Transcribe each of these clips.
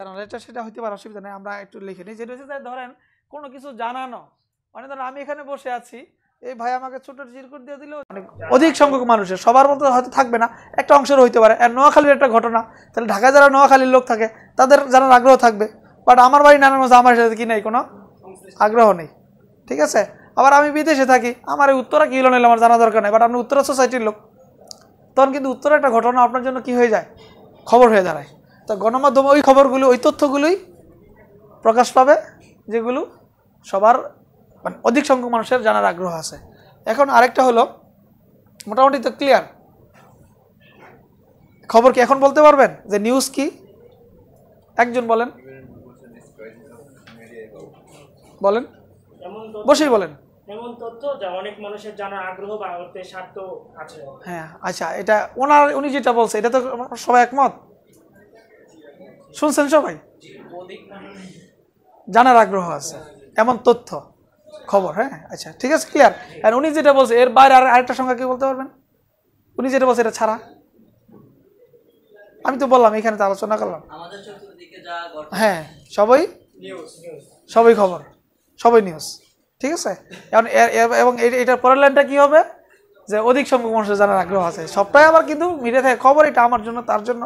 কারণ সেটা হইতে পারে অসুবিধা নেই আমরা একটু লিখে নিই যেটা হচ্ছে ধরেন কোনো কিছু জানানো মানে ধরেন আমি এখানে বসে আছি এই ভাই আমাকে ছোট চিরকুট দিয়ে দিল মানে অধিক সংখ্যক মানুষের সবার মতো হয়তো থাকবে না একটা অংশের হইতে পারে আর নোয়াখালীর একটা ঘটনা তাহলে ঢাকায় যারা নোয়াখালীর লোক থাকে তাদের জানার আগ্রহ থাকবে বাট আমার বাড়ি মধ্যে আমার সাথে কি নেই কোনো আগ্রহ নেই ঠিক আছে আবার আমি বিদেশে থাকি আমার এই উত্তরা কি হলো নিল আমার জানা দরকার নেই বাট আপনি উত্তরা সোসাইটির লোক তখন কিন্তু উত্তরা একটা ঘটনা আপনার জন্য কি হয়ে যায় খবর হয়ে দাঁড়ায় তো গণমাধ্যম ওই খবরগুলো ওই তথ্যগুলোই প্রকাশ পাবে যেগুলো সবার মানে অধিক সংখ্যক মানুষের জানার আগ্রহ আছে এখন আরেকটা হলো মোটামুটি তো ক্লিয়ার খবর কি এখন বলতে পারবেন যে নিউজ কি একজন বলেন বলেন বসেই বলেন তথ্য অনেক মানুষের হ্যাঁ আচ্ছা এটা ওনার উনি যেটা বলছে এটা তো সবাই একমত শুনছেন সবাই জানার আগ্রহ আছে এমন তথ্য খবর হ্যাঁ আচ্ছা ঠিক আছে ক্লিয়ার আর উনি যেটা বলছে এর বাইরে আর আরেকটা সংখ্যা কি বলতে পারবেন উনি যেটা বলছে এটা ছাড়া আমি তো বললাম এখানে তো আলোচনা করলাম হ্যাঁ সবই সবই খবর সবই নিউজ ঠিক আছে এবং এটার পরের লাইনটা কি হবে যে অধিক সংখ্যক মানুষের জানার আগ্রহ আছে সবটাই আমার কিন্তু মিডিয়া থাকে খবর এটা আমার জন্য তার জন্য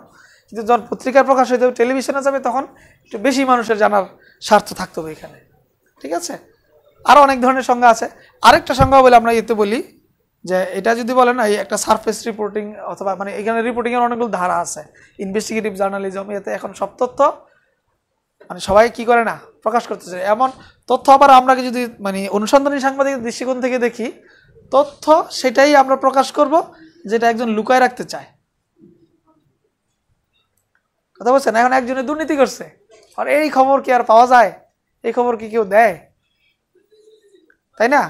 কিন্তু যখন পত্রিকায় প্রকাশ হয়ে যাবে টেলিভিশনে যাবে তখন একটু বেশি মানুষের জানার স্বার্থ থাকতে হবে এখানে ঠিক আছে আরও অনেক ধরনের সংজ্ঞা আছে আরেকটা সংজ্ঞা বলে আমরা এতে বলি যে এটা যদি বলেন এই একটা সারফেস রিপোর্টিং অথবা মানে এখানে রিপোর্টিংয়ের অনেকগুলো ধারা আছে ইনভেস্টিগেটিভ জার্নালিজম এতে এখন সব তথ্য মানে সবাই কি করে না প্রকাশ করতে চায় এমন তথ্য আবার আমরা যদি মানে অনুসন্ধানী সাংবাদিক দৃষ্টিকোণ থেকে দেখি তথ্য সেটাই আমরা প্রকাশ করব যেটা একজন লুকায় রাখতে চায় কথা বলছেন এখন একজনে দুর্নীতি করছে আর এই খবর কি আর পাওয়া যায় এই খবর কি কেউ দেয় তাই না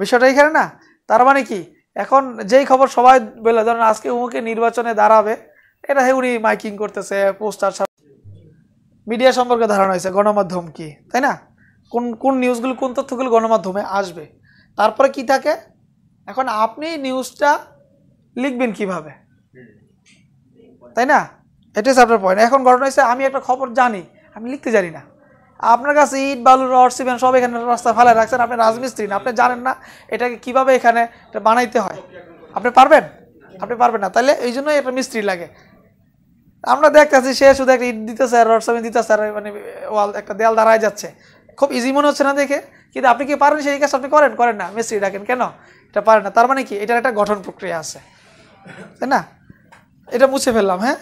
বিষয়টা এইখানে না তার মানে কি এখন যেই খবর সবাই বলে ধরেন আজকে উমুকে নির্বাচনে দাঁড়াবে এটা উনি মাইকিং করতেছে পোস্টার মিডিয়া সম্পর্কে ধারণা হয়েছে গণমাধ্যম কি তাই না কোন কোন নিউজগুলো কোন তথ্যগুলো গণমাধ্যমে আসবে তারপরে কি থাকে এখন আপনি নিউজটা লিখবেন কিভাবে তাই না এটাই হচ্ছে পয়েন্ট এখন ঘটনা হচ্ছে আমি একটা খবর জানি আমি লিখতে জানি না আপনার কাছে ইট বালু রড সিমেন্ট সব এখানে রাস্তা ভালো রাখছেন আপনি রাজমিস্ত্রি না আপনি জানেন না এটাকে কিভাবে এখানে এটা বানাইতে হয় আপনি পারবেন আপনি পারবেন না তাহলে এই জন্যই একটা মিস্ত্রি লাগে আমরা দেখতেছি সে শুধু একটা ইট দিতে স্যার রড সিমেন্ট দিতে স্যার মানে ওয়াল একটা দেয়াল দাঁড়ায় যাচ্ছে খুব ইজি মনে হচ্ছে না দেখে কিন্তু আপনি কি পারেন সেই কাজ আপনি করেন করেন না মিস্ত্রি ডাকেন কেন এটা পারেন না তার মানে কি এটার একটা গঠন প্রক্রিয়া আছে তাই না এটা মুছে ফেললাম হ্যাঁ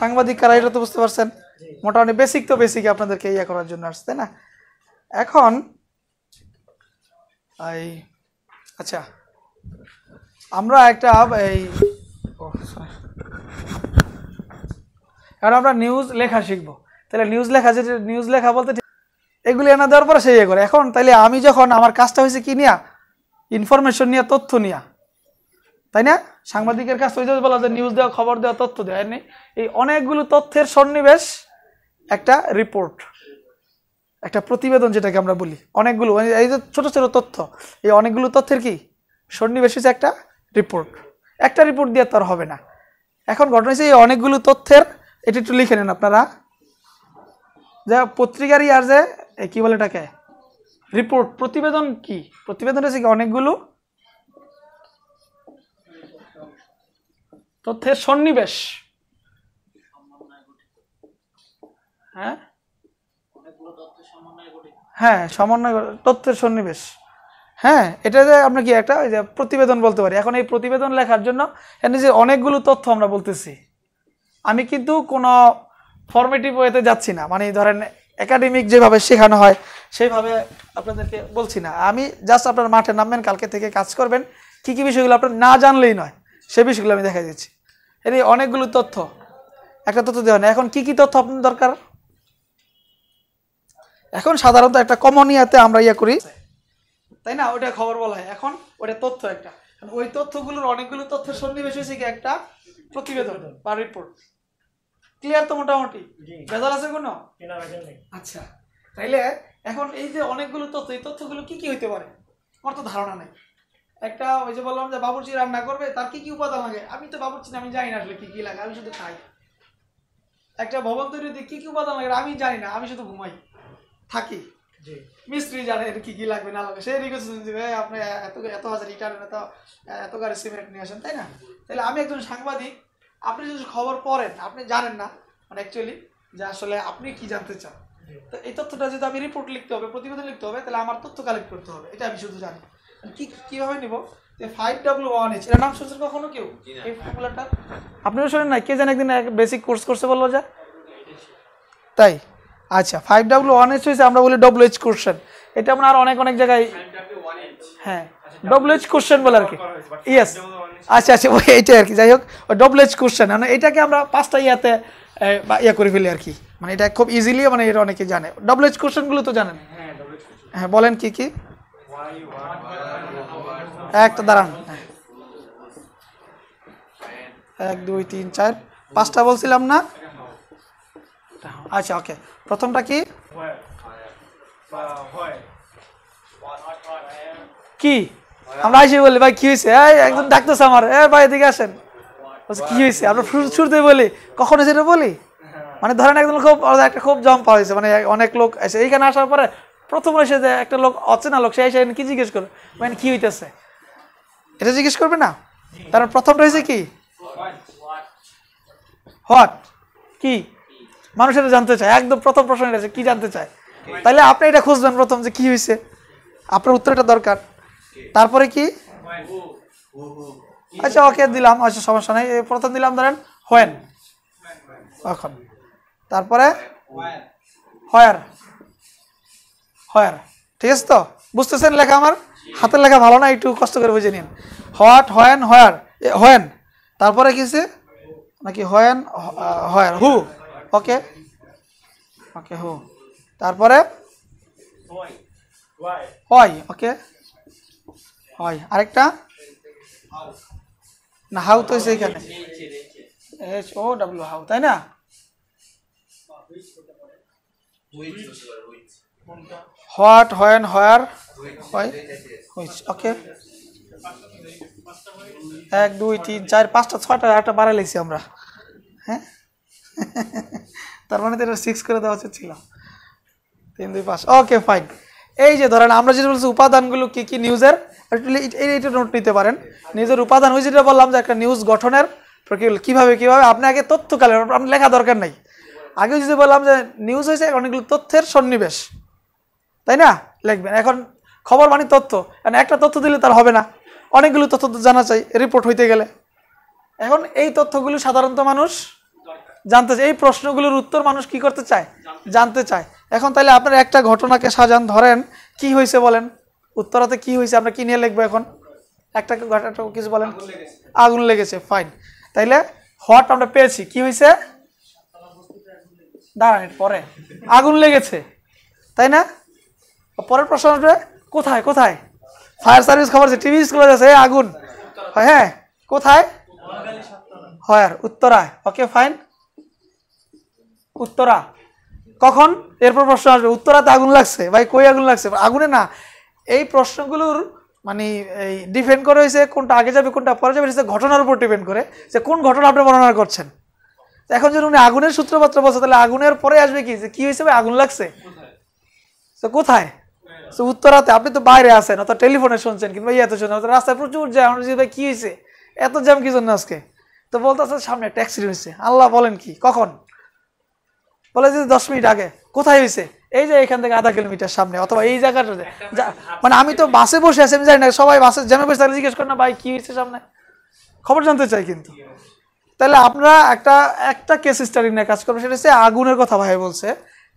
সাংবাদিক কারা এটা তো বুঝতে পারছেন মোটামুটি বেসিক তো বেসিক আপনাদেরকে ইয়া করার জন্য আসছে না এখন এই আচ্ছা আমরা একটা এই এখন আমরা নিউজ লেখা শিখব তাহলে নিউজ লেখা যে নিউজ লেখা বলতে এগুলি এনা দেওয়ার পরে সেই ইয়ে করে এখন তাহলে আমি যখন আমার কাজটা হয়েছে কি নিয়ে ইনফরমেশন নিয়ে তথ্য নিয়ে তাই না সাংবাদিকের কাছ থেকে যে বলা যে নিউজ দেওয়া খবর দেওয়া তথ্য দেওয়া এমনি এই অনেকগুলো তথ্যের সন্নিবেশ একটা রিপোর্ট একটা প্রতিবেদন যেটাকে আমরা বলি অনেকগুলো মানে এই যে ছোটো ছোটো তথ্য এই অনেকগুলো তথ্যের কি সন্নিবেশ হচ্ছে একটা রিপোর্ট একটা রিপোর্ট দিয়ে তো আর হবে না এখন ঘটনা হচ্ছে এই অনেকগুলো তথ্যের এটি একটু লিখে নেন আপনারা যা পত্রিকারই আর যে কী বলে এটাকে রিপোর্ট প্রতিবেদন কি প্রতিবেদন রয়েছে কি অনেকগুলো তথ্যের সন্নিবেশ হ্যাঁ হ্যাঁ সমন্বয় তথ্যের সন্নিবেশ হ্যাঁ এটা যে আমরা কি একটা প্রতিবেদন বলতে পারি এখন এই প্রতিবেদন লেখার জন্য এখানে যে অনেকগুলো তথ্য আমরা বলতেছি আমি কিন্তু কোনো ফর্মেটিভ ওয়েতে যাচ্ছি না মানে ধরেন একাডেমিক যেভাবে শেখানো হয় সেইভাবে আপনাদেরকে বলছি না আমি জাস্ট আপনার মাঠে নামবেন কালকে থেকে কাজ করবেন কী কী বিষয়গুলো আপনার না জানলেই নয় সে বিষয়গুলো আমি দেখা দিচ্ছি এর অনেকগুলো তথ্য একটা তথ্য দেওয়া না এখন কি কি তথ্য আপনার দরকার এখন সাধারণত একটা কমনিয়াতে আমরা ইয়ে করি তাই না ওটা খবর বলা হয় এখন ওটা তথ্য একটা ওই তথ্যগুলোর অনেকগুলো তথ্যের সন্নিবেশ হয়েছে কি একটা প্রতিবেদন বা রিপোর্ট ক্লিয়ার তো মোটামুটি ভেজাল আছে কোনো আচ্ছা তাইলে এখন এই যে অনেকগুলো তথ্য এই তথ্যগুলো কি কি হইতে পারে আমার তো ধারণা নেই একটা ওই যে বললাম যে বাবুর্চি রান্না করবে তার কি কি উপাদান লাগে আমি তো বাবুর্চি আমি জানি না আসলে কি কি লাগে আমি শুধু খাই একটা ভবন তৈরিতে কি কি উপাদান লাগে আমি জানি না আমি শুধু ঘুমাই থাকি মিস্ত্রি জানে এর কি কি লাগবে না লাগবে সে রিকোয়েস্ট দিবে আপনি এত এত হাজার ইটার এত এত গাড়ি সিমেন্ট নিয়ে আসেন তাই না তাহলে আমি একজন সাংবাদিক আপনি যদি খবর পড়েন আপনি জানেন না মানে অ্যাকচুয়ালি যে আসলে আপনি কি জানতে চান তো এই তথ্যটা যদি আমি রিপোর্ট লিখতে হবে প্রতিবেদন লিখতে হবে তাহলে আমার তথ্য কালেক্ট করতে হবে এটা আমি শুধু জানি কি কীভাবে নিব যে ফাইভ ডাব্লু ওয়ান এইচ এর নাম শুনছেন কখনো কেউ এই ফর্মুলাটা আপনিও শোনেন না কে জানে একদিন বেসিক কোর্স করছে বলবো যা তাই আচ্ছা ফাইভ ডাব্লু ওয়ান এইচ হয়েছে আমরা বলি ডব্লু এইচ কোশ্চেন এটা আমরা আর অনেক অনেক জায়গায় হ্যাঁ ডব্লু এইচ কোশ্চেন বলে আর কি ইয়েস আচ্ছা আচ্ছা ওই এইটাই আর কি যাই হোক ডবলেজ কোশ্চেন মানে এটাকে আমরা পাঁচটা ইয়াতে ইয়ে করে ফেলি আর কি মানে এটা খুব ইজিলি মানে এটা অনেকে জানে ডবলেজ কোশ্চেনগুলো তো জানেন হ্যাঁ, হ্যাঁ বলেন কি কি একটা দাঁড়ান এক দুই তিন চার পাঁচটা বলছিলাম না আচ্ছা ওকে প্রথমটা কি কি আমরা আসি বলি ভাই কি হয়েছে একজন ডাকতেছে আমার এ ভাই এদিকে আসেন কি হয়েছে আমরা শুরুতে বলি কখন সেটা বলি মানে ধরেন একজন খুব একটা খুব পাওয়া হয়েছে মানে অনেক লোক এসে এইখানে আসার পরে প্রথম এসে যে একটা লোক অচেনা লোক সে এসে কি জিজ্ঞেস করবে মানে কি হইতেছে এটা জিজ্ঞেস করবে না তার প্রথমটা হয়েছে কি হোয়াট কি মানুষ এটা জানতে চায় একদম প্রথম প্রশ্ন এটা কি জানতে চায় তাহলে আপনি এটা খুঁজবেন প্রথম যে কি হয়েছে আপনার উত্তরটা দরকার তারপরে কি আচ্ছা ওকে দিলাম আচ্ছা সমস্যা নেই প্রথম দিলাম ধরেন হোয়েন এখন তারপরে হয়ার হয়ার ঠিক আছে তো বুঝতেছেন লেখা আমার হাতের লেখা ভালো না একটু কষ্ট করে বুঝে নিন হোয়াট হয়েন হয়ার হোয়েন তারপরে কিসে নাকি হয়েন হয়ার হু ওকে ওকে হু তারপরে হয় ওকে হয় আরেকটা না হাউ তো সেইখানে এইচ ও ডাব্লিউ হাউ তাই না হোয়াট হোয়েন হয় ওকে এক দুই তিন চার পাঁচটা ছয়টা একটা বাড়াই লেছি আমরা হ্যাঁ তার মানে তো এটা সিক্স করে দেওয়া উচিত ছিল তিন দুই পাঁচ ওকে ফাইন এই যে ধরেন আমরা যেটা বলছি উপাদানগুলো কী কী নিউজের এইটা নোট নিতে পারেন নিউজের উপাদান ওই যেটা বললাম যে একটা নিউজ গঠনের প্রক্রিয়া কীভাবে কীভাবে আপনি আগে তথ্য কালেন আপনার লেখা দরকার নাই আগে যদি বললাম যে নিউজ হয়েছে অনেকগুলো তথ্যের সন্নিবেশ তাই না লিখবেন এখন খবর মানে তথ্য কারণ একটা তথ্য দিলে তার হবে না অনেকগুলো তথ্য জানা চাই রিপোর্ট হইতে গেলে এখন এই তথ্যগুলো সাধারণত মানুষ জানতে চায় এই প্রশ্নগুলোর উত্তর মানুষ কি করতে চায় জানতে চায় এখন তাহলে আপনার একটা ঘটনাকে সাজান ধরেন কি হয়েছে বলেন উত্তরাতে কি হয়েছে আমরা কি নিয়ে লিখবো এখন একটা ঘটনা কিছু বলেন আগুন লেগেছে ফাইন তাইলে হট আমরা পেয়েছি কি হয়েছে দাঁড়ান পরে আগুন লেগেছে তাই না পরের প্রশ্ন আসবে কোথায় কোথায় ফায়ার সার্ভিস খবর আছে টিভি স্কুল আছে আগুন হ্যাঁ কোথায় হয় আর উত্তরায় ওকে ফাইন উত্তরা কখন এরপর প্রশ্ন আসবে উত্তরাতে আগুন লাগছে ভাই কই আগুন লাগছে আগুনে না এই প্রশ্নগুলোর মানে এই ডিপেন্ড করে হয়েছে কোনটা আগে যাবে কোনটা পরে যাবে সেটা ঘটনার উপর ডিপেন্ড করে যে কোন ঘটনা আপনি বর্ণনা করছেন এখন যদি উনি আগুনের সূত্রপাত্র বলছে তাহলে আগুনের পরে আসবে কি যে কী হয়েছে ভাই আগুন লাগছে তো কোথায় তো উত্তরাতে আপনি তো বাইরে আছেন অত টেলিফোনে শুনছেন কিংবা ইয়ে এত শুনছেন অত রাস্তায় প্রচুর জ্যাম ভাই কী হয়েছে এত জ্যাম কি জন্য আজকে তো বলতে সামনে ট্যাক্সি রয়েছে হয়েছে আল্লাহ বলেন কি কখন বলে যে দশ মিনিট আগে কোথায় হয়েছে এই যে এখান থেকে আধা কিলোমিটার সামনে অথবা এই জায়গাটা মানে আমি তো বাসে বসে আছি আমি জানি না সবাই বাসে জ্যামে বসে থাকলে জিজ্ঞেস করেন ভাই কী হয়েছে সামনে খবর জানতে চাই কিন্তু তাহলে আপনারা একটা একটা কেস স্টাডি নিয়ে কাজ করবেন সেটা হচ্ছে আগুনের কথা ভাই বলছে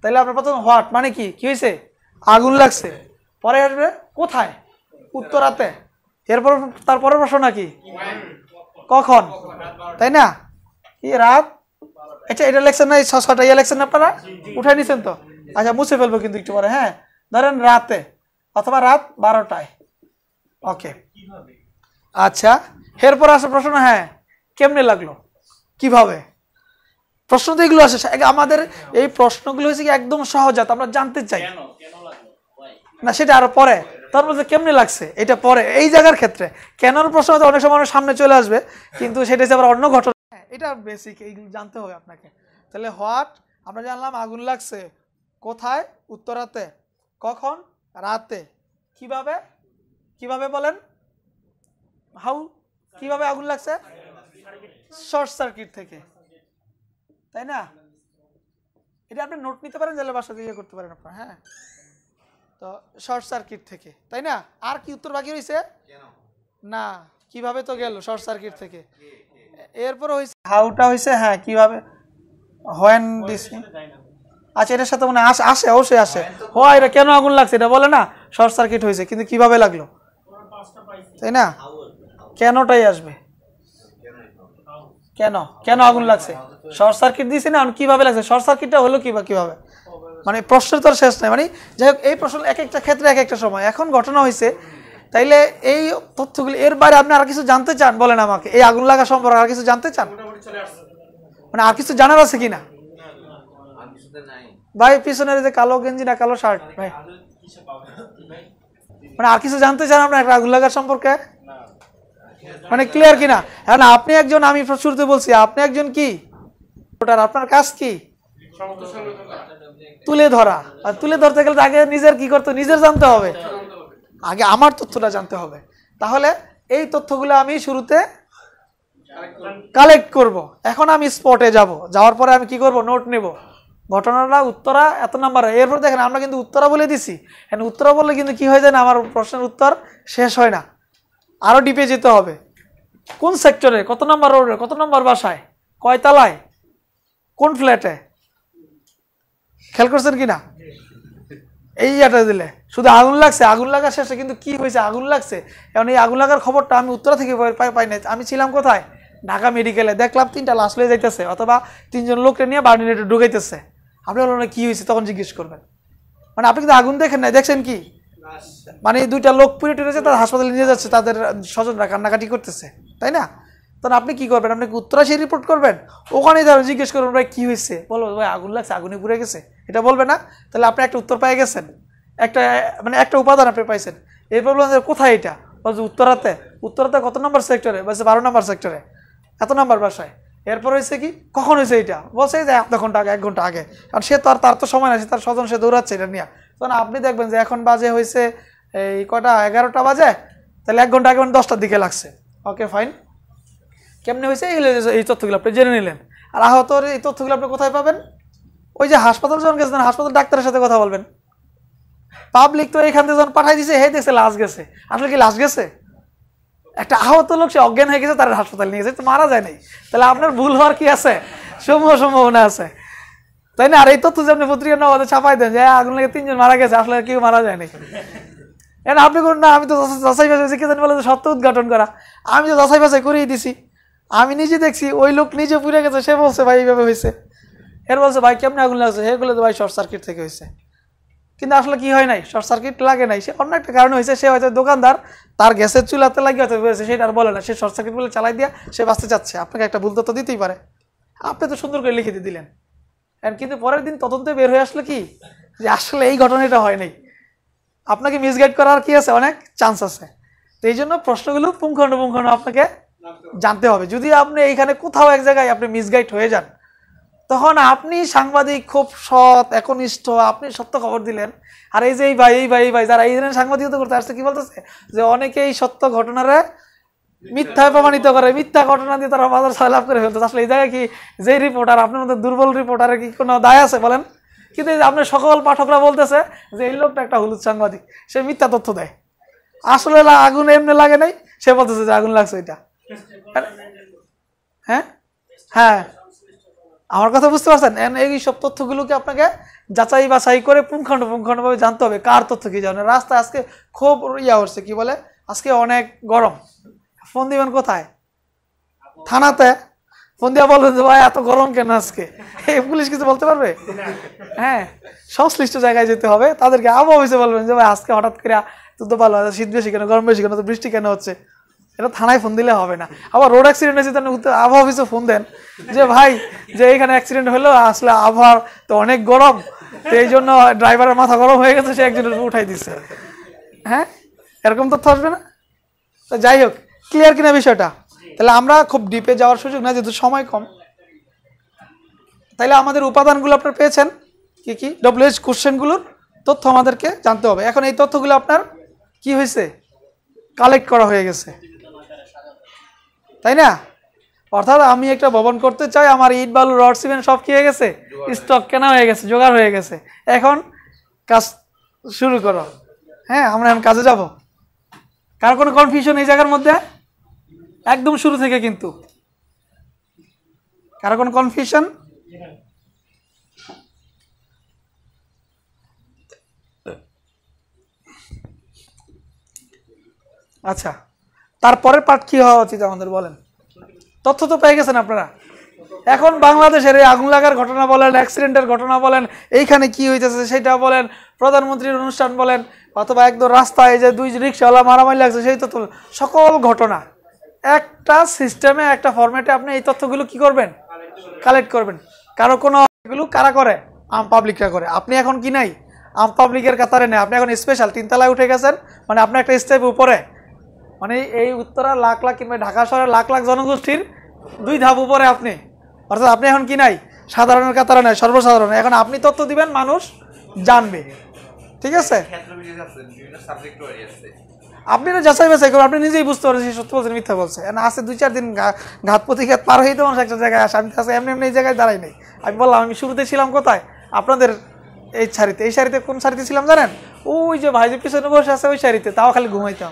তাহলে আপনার প্রথম হোয়াট মানে কি কি হয়েছে আগুন লাগছে পরে আসবে কোথায় উত্তরাতে এরপর তারপরের প্রশ্ন নাকি কখন তাই না কি রাত এটা আচ্ছা, এটা লেখছেন না এই ছশোটা ইয়ে লেখছেন না আপনারা উঠাই নিছেন তো আচ্ছা মুছে ফেলবো কিন্তু একটু পরে হ্যাঁ ধরেন রাতে অথবা রাত বারোটায় ওকে আচ্ছা এরপর আসে প্রশ্ন হ্যাঁ কেমনে লাগলো কিভাবে প্রশ্ন তো এগুলো আসে আমাদের এই প্রশ্নগুলো হয়েছে একদম সহজাত আমরা জানতে চাই না সেটা আরো পরে তার মধ্যে কেমনে লাগছে এটা পরে এই জায়গার ক্ষেত্রে কেনর প্রশ্ন অনেক সময় সামনে চলে আসবে কিন্তু সেটা হচ্ছে আবার অন্য ঘটনা এটা বেসিক এই জানতে হবে আপনাকে তাহলে হোয়াট আমরা জানলাম আগুন লাগছে কোথায় উত্তরাতে কখন রাতে কিভাবে কিভাবে বলেন হাউ কিভাবে আগুন লাগছে শর্ট সার্কিট থেকে তাই না এটা আপনি নোট নিতে পারেন জেলা বাসা ইয়ে করতে পারেন আপনার হ্যাঁ তো শর্ট সার্কিট থেকে তাই না আর কি উত্তর বাকি রয়েছে না কিভাবে তো গেল শর্ট সার্কিট থেকে এরপর হইছে হাউটা হইছে হ্যাঁ কিভাবে হোয়েন দিছি আচ্ছা এটার সাথে মানে আসে অবশ্যই আসে হ এটা কেন আগুন লাগছে এটা বলে না শর্ট সার্কিট হয়েছে কিন্তু কিভাবে লাগলো তাই না কেনটাই আসবে কেন কেন আগুন লাগছে শর্ট সার্কিট দিছি না কিভাবে লাগছে শর্ট সার্কিটটা হলো কিবা কিভাবে মানে প্রশ্নের তো শেষ নাই মানে যাই হোক এই প্রশ্ন এক একটা ক্ষেত্রে এক একটা সময় এখন ঘটনা হয়েছে তাইলে এই তথ্যগুলি এর বাইরে আপনি আর কিছু জানতে চান বলেন আমাকে এই আগুন লাগা সম্পর্কে আর কিছু জানতে চান মানে আর কিছু জানার আছে কি না ভাই পিছনের যে কালো গেঞ্জি না কালো শার্ট ভাই মানে আর কিছু জানতে চান আপনার একটা আগুন লাগার সম্পর্কে মানে ক্লিয়ার কিনা হ্যাঁ আপনি একজন আমি শুরুতে বলছি আপনি একজন কি ওটার আপনার কাজ কি তুলে ধরা আর তুলে ধরতে গেলে আগে নিজের কি করতে নিজের জানতে হবে আগে আমার তথ্যটা জানতে হবে তাহলে এই তথ্যগুলো আমি শুরুতে কালেক্ট করব। এখন আমি স্পটে যাব যাওয়ার পরে আমি কি করব নোট নেব ঘটনাটা উত্তরা এত নাম্বার এরপর দেখেন আমরা কিন্তু উত্তরা বলে দিছি এখন উত্তরা বললে কিন্তু কি হয়ে যায় না আমার প্রশ্নের উত্তর শেষ হয় না আরও ডিপে যেতে হবে কোন সেক্টরে কত নম্বর রোডে কত নম্বর বাসায় কয়তালায় কোন ফ্ল্যাটে খেয়াল করছেন কি না এই একটা দিলে শুধু আগুন লাগছে আগুন লাগার শেষে কিন্তু কি হয়েছে আগুন লাগছে এখন এই আগুন লাগার খবরটা আমি উত্তরা থেকে পাই নাই আমি ছিলাম কোথায় ঢাকা মেডিকেলে দেখলাম তিনটা লাশ লয়ে যাইতেছে অথবা তিনজন লোককে নিয়ে বার্ডিনেটে ঢুকাইতেছে আপনি বলেন কী হয়েছে তখন জিজ্ঞেস করবেন মানে আপনি কিন্তু আগুন দেখেন নাই দেখছেন কি মানে দুইটা লোক পুরে টুরেছে তারা হাসপাতালে নিয়ে যাচ্ছে তাদের স্বজনরা কান্নাকাটি করতেছে তাই না তখন আপনি কী করবেন আপনি উত্তর আসে রিপোর্ট করবেন ওখানে ধরেন জিজ্ঞেস করবেন ভাই কী হয়েছে বলো ভাই আগুন লাগছে আগুনে পুড়ে গেছে এটা বলবে না তাহলে আপনি একটা উত্তর পেয়ে গেছেন একটা মানে একটা উপাদান আপনি পাইছেন এরপর বলবেন কোথায় এটা বলছে উত্তরাতে উত্তরাতে কত নম্বর সেক্টরে বলছে বারো নম্বর সেক্টরে এত নম্বর বাসায় এরপর হয়েছে কি কখন হয়েছে এটা বলছে যে আধা ঘন্টা আগে এক ঘন্টা আগে কারণ সে তো আর তার তো সময় আছে তার স্বজন সে দৌড়াচ্ছে এটা নিয়ে তখন আপনি দেখবেন যে এখন বাজে হয়েছে এই কটা এগারোটা বাজে তাহলে এক ঘন্টা আগে মানে দশটার দিকে লাগছে ওকে ফাইন কেমনে হয়েছে এই তথ্যগুলো আপনি জেনে নিলেন আর আহতর এই তথ্যগুলো আপনি কোথায় পাবেন ওই যে হাসপাতাল যখন গেছেন হাসপাতাল ডাক্তারের সাথে কথা বলবেন পাবলিক তো এখান থেকে যখন পাঠাই দিছে হে দেখছে লাশ গেছে আসলে কি লাশ গেছে একটা আহত লোক সে অজ্ঞান হয়ে গেছে তার হাসপাতাল নিয়ে গেছে তো মারা যায় নাই তাহলে আপনার ভুল হওয়ার কি আছে সমূহ সম্ভাবনা আছে তাই না আর এই তথ্য যে আপনি পত্রিকা নবাদে ছাপাই দেন যে আগুন লাগে তিনজন মারা গেছে আসলে কেউ মারা যায় নাই এখানে আপনি করুন না আমি তো যাচাই বাছাই কে জানি বলে সত্য উদ্ঘাটন করা আমি তো যাচাই বাছাই করেই দিছি আমি নিজে দেখছি ওই লোক নিজে পুড়ে গেছে সে বলছে ভাই এইভাবে হয়েছে এর বলছে ভাই কেমন আগুন লাগছে সেগুলো তো ভাই শর্ট সার্কিট থেকে হয়েছে কিন্তু আসলে কি হয় নাই শর্ট সার্কিট লাগে নাই সে অন্য একটা কারণে হয়েছে সে হয়তো দোকানদার তার গ্যাসের চুলাতে লাগিয়ে হয়তো হয়েছে সেটা আর বলে না সে শর্ট সার্কিট বলে চালাই দিয়া সে বাঁচতে চাচ্ছে আপনাকে একটা ভুল তথ্য দিতেই পারে আপনি তো সুন্দর করে লিখে দিয়ে দিলেন কিন্তু পরের দিন তদন্তে বের হয়ে আসলো কি যে আসলে এই ঘটনাটা হয় নাই আপনাকে মিসগাইড করার কি আছে অনেক চান্স আছে তো এই জন্য প্রশ্নগুলো পুঙ্খণ্ড পুঙ্খণ্ড আপনাকে জানতে হবে যদি আপনি এইখানে কোথাও এক জায়গায় আপনি মিসগাইড হয়ে যান তখন আপনি সাংবাদিক খুব সৎ একনিষ্ঠ আপনি সত্য খবর দিলেন আর এই যে এই ভাই এই ভাই এই ভাই যারা এই ধরনের সাংবাদিকতা করতে আসছে কি বলতেছে যে এই সত্য ঘটনারে মিথ্যায় প্রমাণিত করে মিথ্যা ঘটনা দিয়ে তারা বাজার সয়লাভ করে ফেলতো আসলে এই জায়গায় কি যেই রিপোর্টার আপনার মধ্যে দুর্বল রিপোর্টারের কি কোনো দায় আছে বলেন কিন্তু আপনার সকল পাঠকরা বলতেছে যে এই লোকটা একটা হলুদ সাংবাদিক সে মিথ্যা তথ্য দেয় আসলে আগুন এমনি লাগে নাই সে বলতেছে যে আগুন লাগছে এটা হ্যাঁ হ্যাঁ আমার কথা বুঝতে পারছেন এই সব তথ্যগুলোকে আপনাকে যাচাই বাছাই করে পুঙ্খাণ্ড পুঙ্খাণ্ডভাবে জানতে হবে কার তথ্য কী জানেন রাস্তা আজকে খুব ইয়া হচ্ছে কি বলে আজকে অনেক গরম ফোন দিবেন কোথায় থানাতে ফোন দিয়া বলবেন যে ভাই এত গরম কেন আজকে এই পুলিশ কিছু বলতে পারবে হ্যাঁ সংশ্লিষ্ট জায়গায় যেতে হবে তাদেরকে আবহাওয়া অফিসে বলবেন যে ভাই আজকে হঠাৎ করে তো তো ভালো শীত বেশি কেন গরম বেশি কেন তো বৃষ্টি কেন হচ্ছে এটা থানায় ফোন দিলে হবে না আবার রোড অ্যাক্সিডেন্ট হয়েছে তাহলে আবহাওয়া অফিসে ফোন দেন যে ভাই যে এখানে অ্যাক্সিডেন্ট হলো আসলে আবহাওয়ার তো অনেক গরম তো এই জন্য ড্রাইভারের মাথা গরম হয়ে গেছে সে একজনের উঠাই দিচ্ছে হ্যাঁ এরকম তথ্য আসবে না তো যাই হোক ক্লিয়ার কিনা বিষয়টা তাহলে আমরা খুব ডিপে যাওয়ার সুযোগ না যেহেতু সময় কম তাহলে আমাদের উপাদানগুলো আপনার পেয়েছেন কী কী ডব্লিউএইচ কোশ্চেনগুলোর তথ্য আমাদেরকে জানতে হবে এখন এই তথ্যগুলো আপনার কি হয়েছে কালেক্ট করা হয়ে গেছে তাই না অর্থাৎ আমি একটা ভবন করতে চাই আমার ইট বালু রড সিমেন্ট সব কি হয়ে গেছে স্টক কেনা হয়ে গেছে জোগাড় হয়ে গেছে এখন কাজ শুরু করো হ্যাঁ আমরা এখন কাজে যাব কার কোনো কনফিউশন এই জায়গার মধ্যে একদম শুরু থেকে কিন্তু কারো কোনো কনফিউশন আচ্ছা তারপরের পার্ট কী হওয়া উচিত আমাদের বলেন তথ্য তো পেয়ে গেছেন আপনারা এখন বাংলাদেশের এই আগুন লাগার ঘটনা বলেন অ্যাক্সিডেন্টের ঘটনা বলেন এইখানে কি হইতেছে সেটা বলেন প্রধানমন্ত্রীর অনুষ্ঠান বলেন অথবা একদম রাস্তায় যে দুই রিক্সাওয়ালা মারামারি লাগছে সেই তথ্য সকল ঘটনা একটা সিস্টেমে একটা ফরম্যাটে আপনি এই তথ্যগুলো কি করবেন কালেক্ট করবেন কারো কোনো এগুলো কারা করে আম পাবলিকরা করে আপনি এখন কি নাই আম পাবলিকের কাতারে নেই আপনি এখন স্পেশাল তিনতলায় উঠে গেছেন মানে আপনার একটা স্টেপ উপরে মানে এই উত্তরা লাখ লাখ কিংবা ঢাকা শহরের লাখ লাখ জনগোষ্ঠীর দুই ধাপ উপরে আপনি অর্থাৎ আপনি এখন কি নাই সাধারণের কাতারে নাই সর্বসাধারণ এখন আপনি তথ্য দিবেন মানুষ জানবে ঠিক আছে আপনি না যাচাই বাছাই করুন আপনি নিজেই বুঝতে পারেন সত্য বলছেন মিথ্যা বলছে আসে দুই চার দিন ঘাত প্রতিঘাত পার হয়ে তো মানুষ একটা জায়গায় আসে আমি তো এমনি এমনি এই জায়গায় দাঁড়াই নাই আমি বললাম আমি শুরুতে ছিলাম কোথায় আপনাদের এই শাড়িতে এই শাড়িতে কোন শাড়িতে ছিলাম জানেন ওই যে ভাই যে পিছনে বসে আছে ওই শাড়িতে তাও খালি ঘুমাইতাম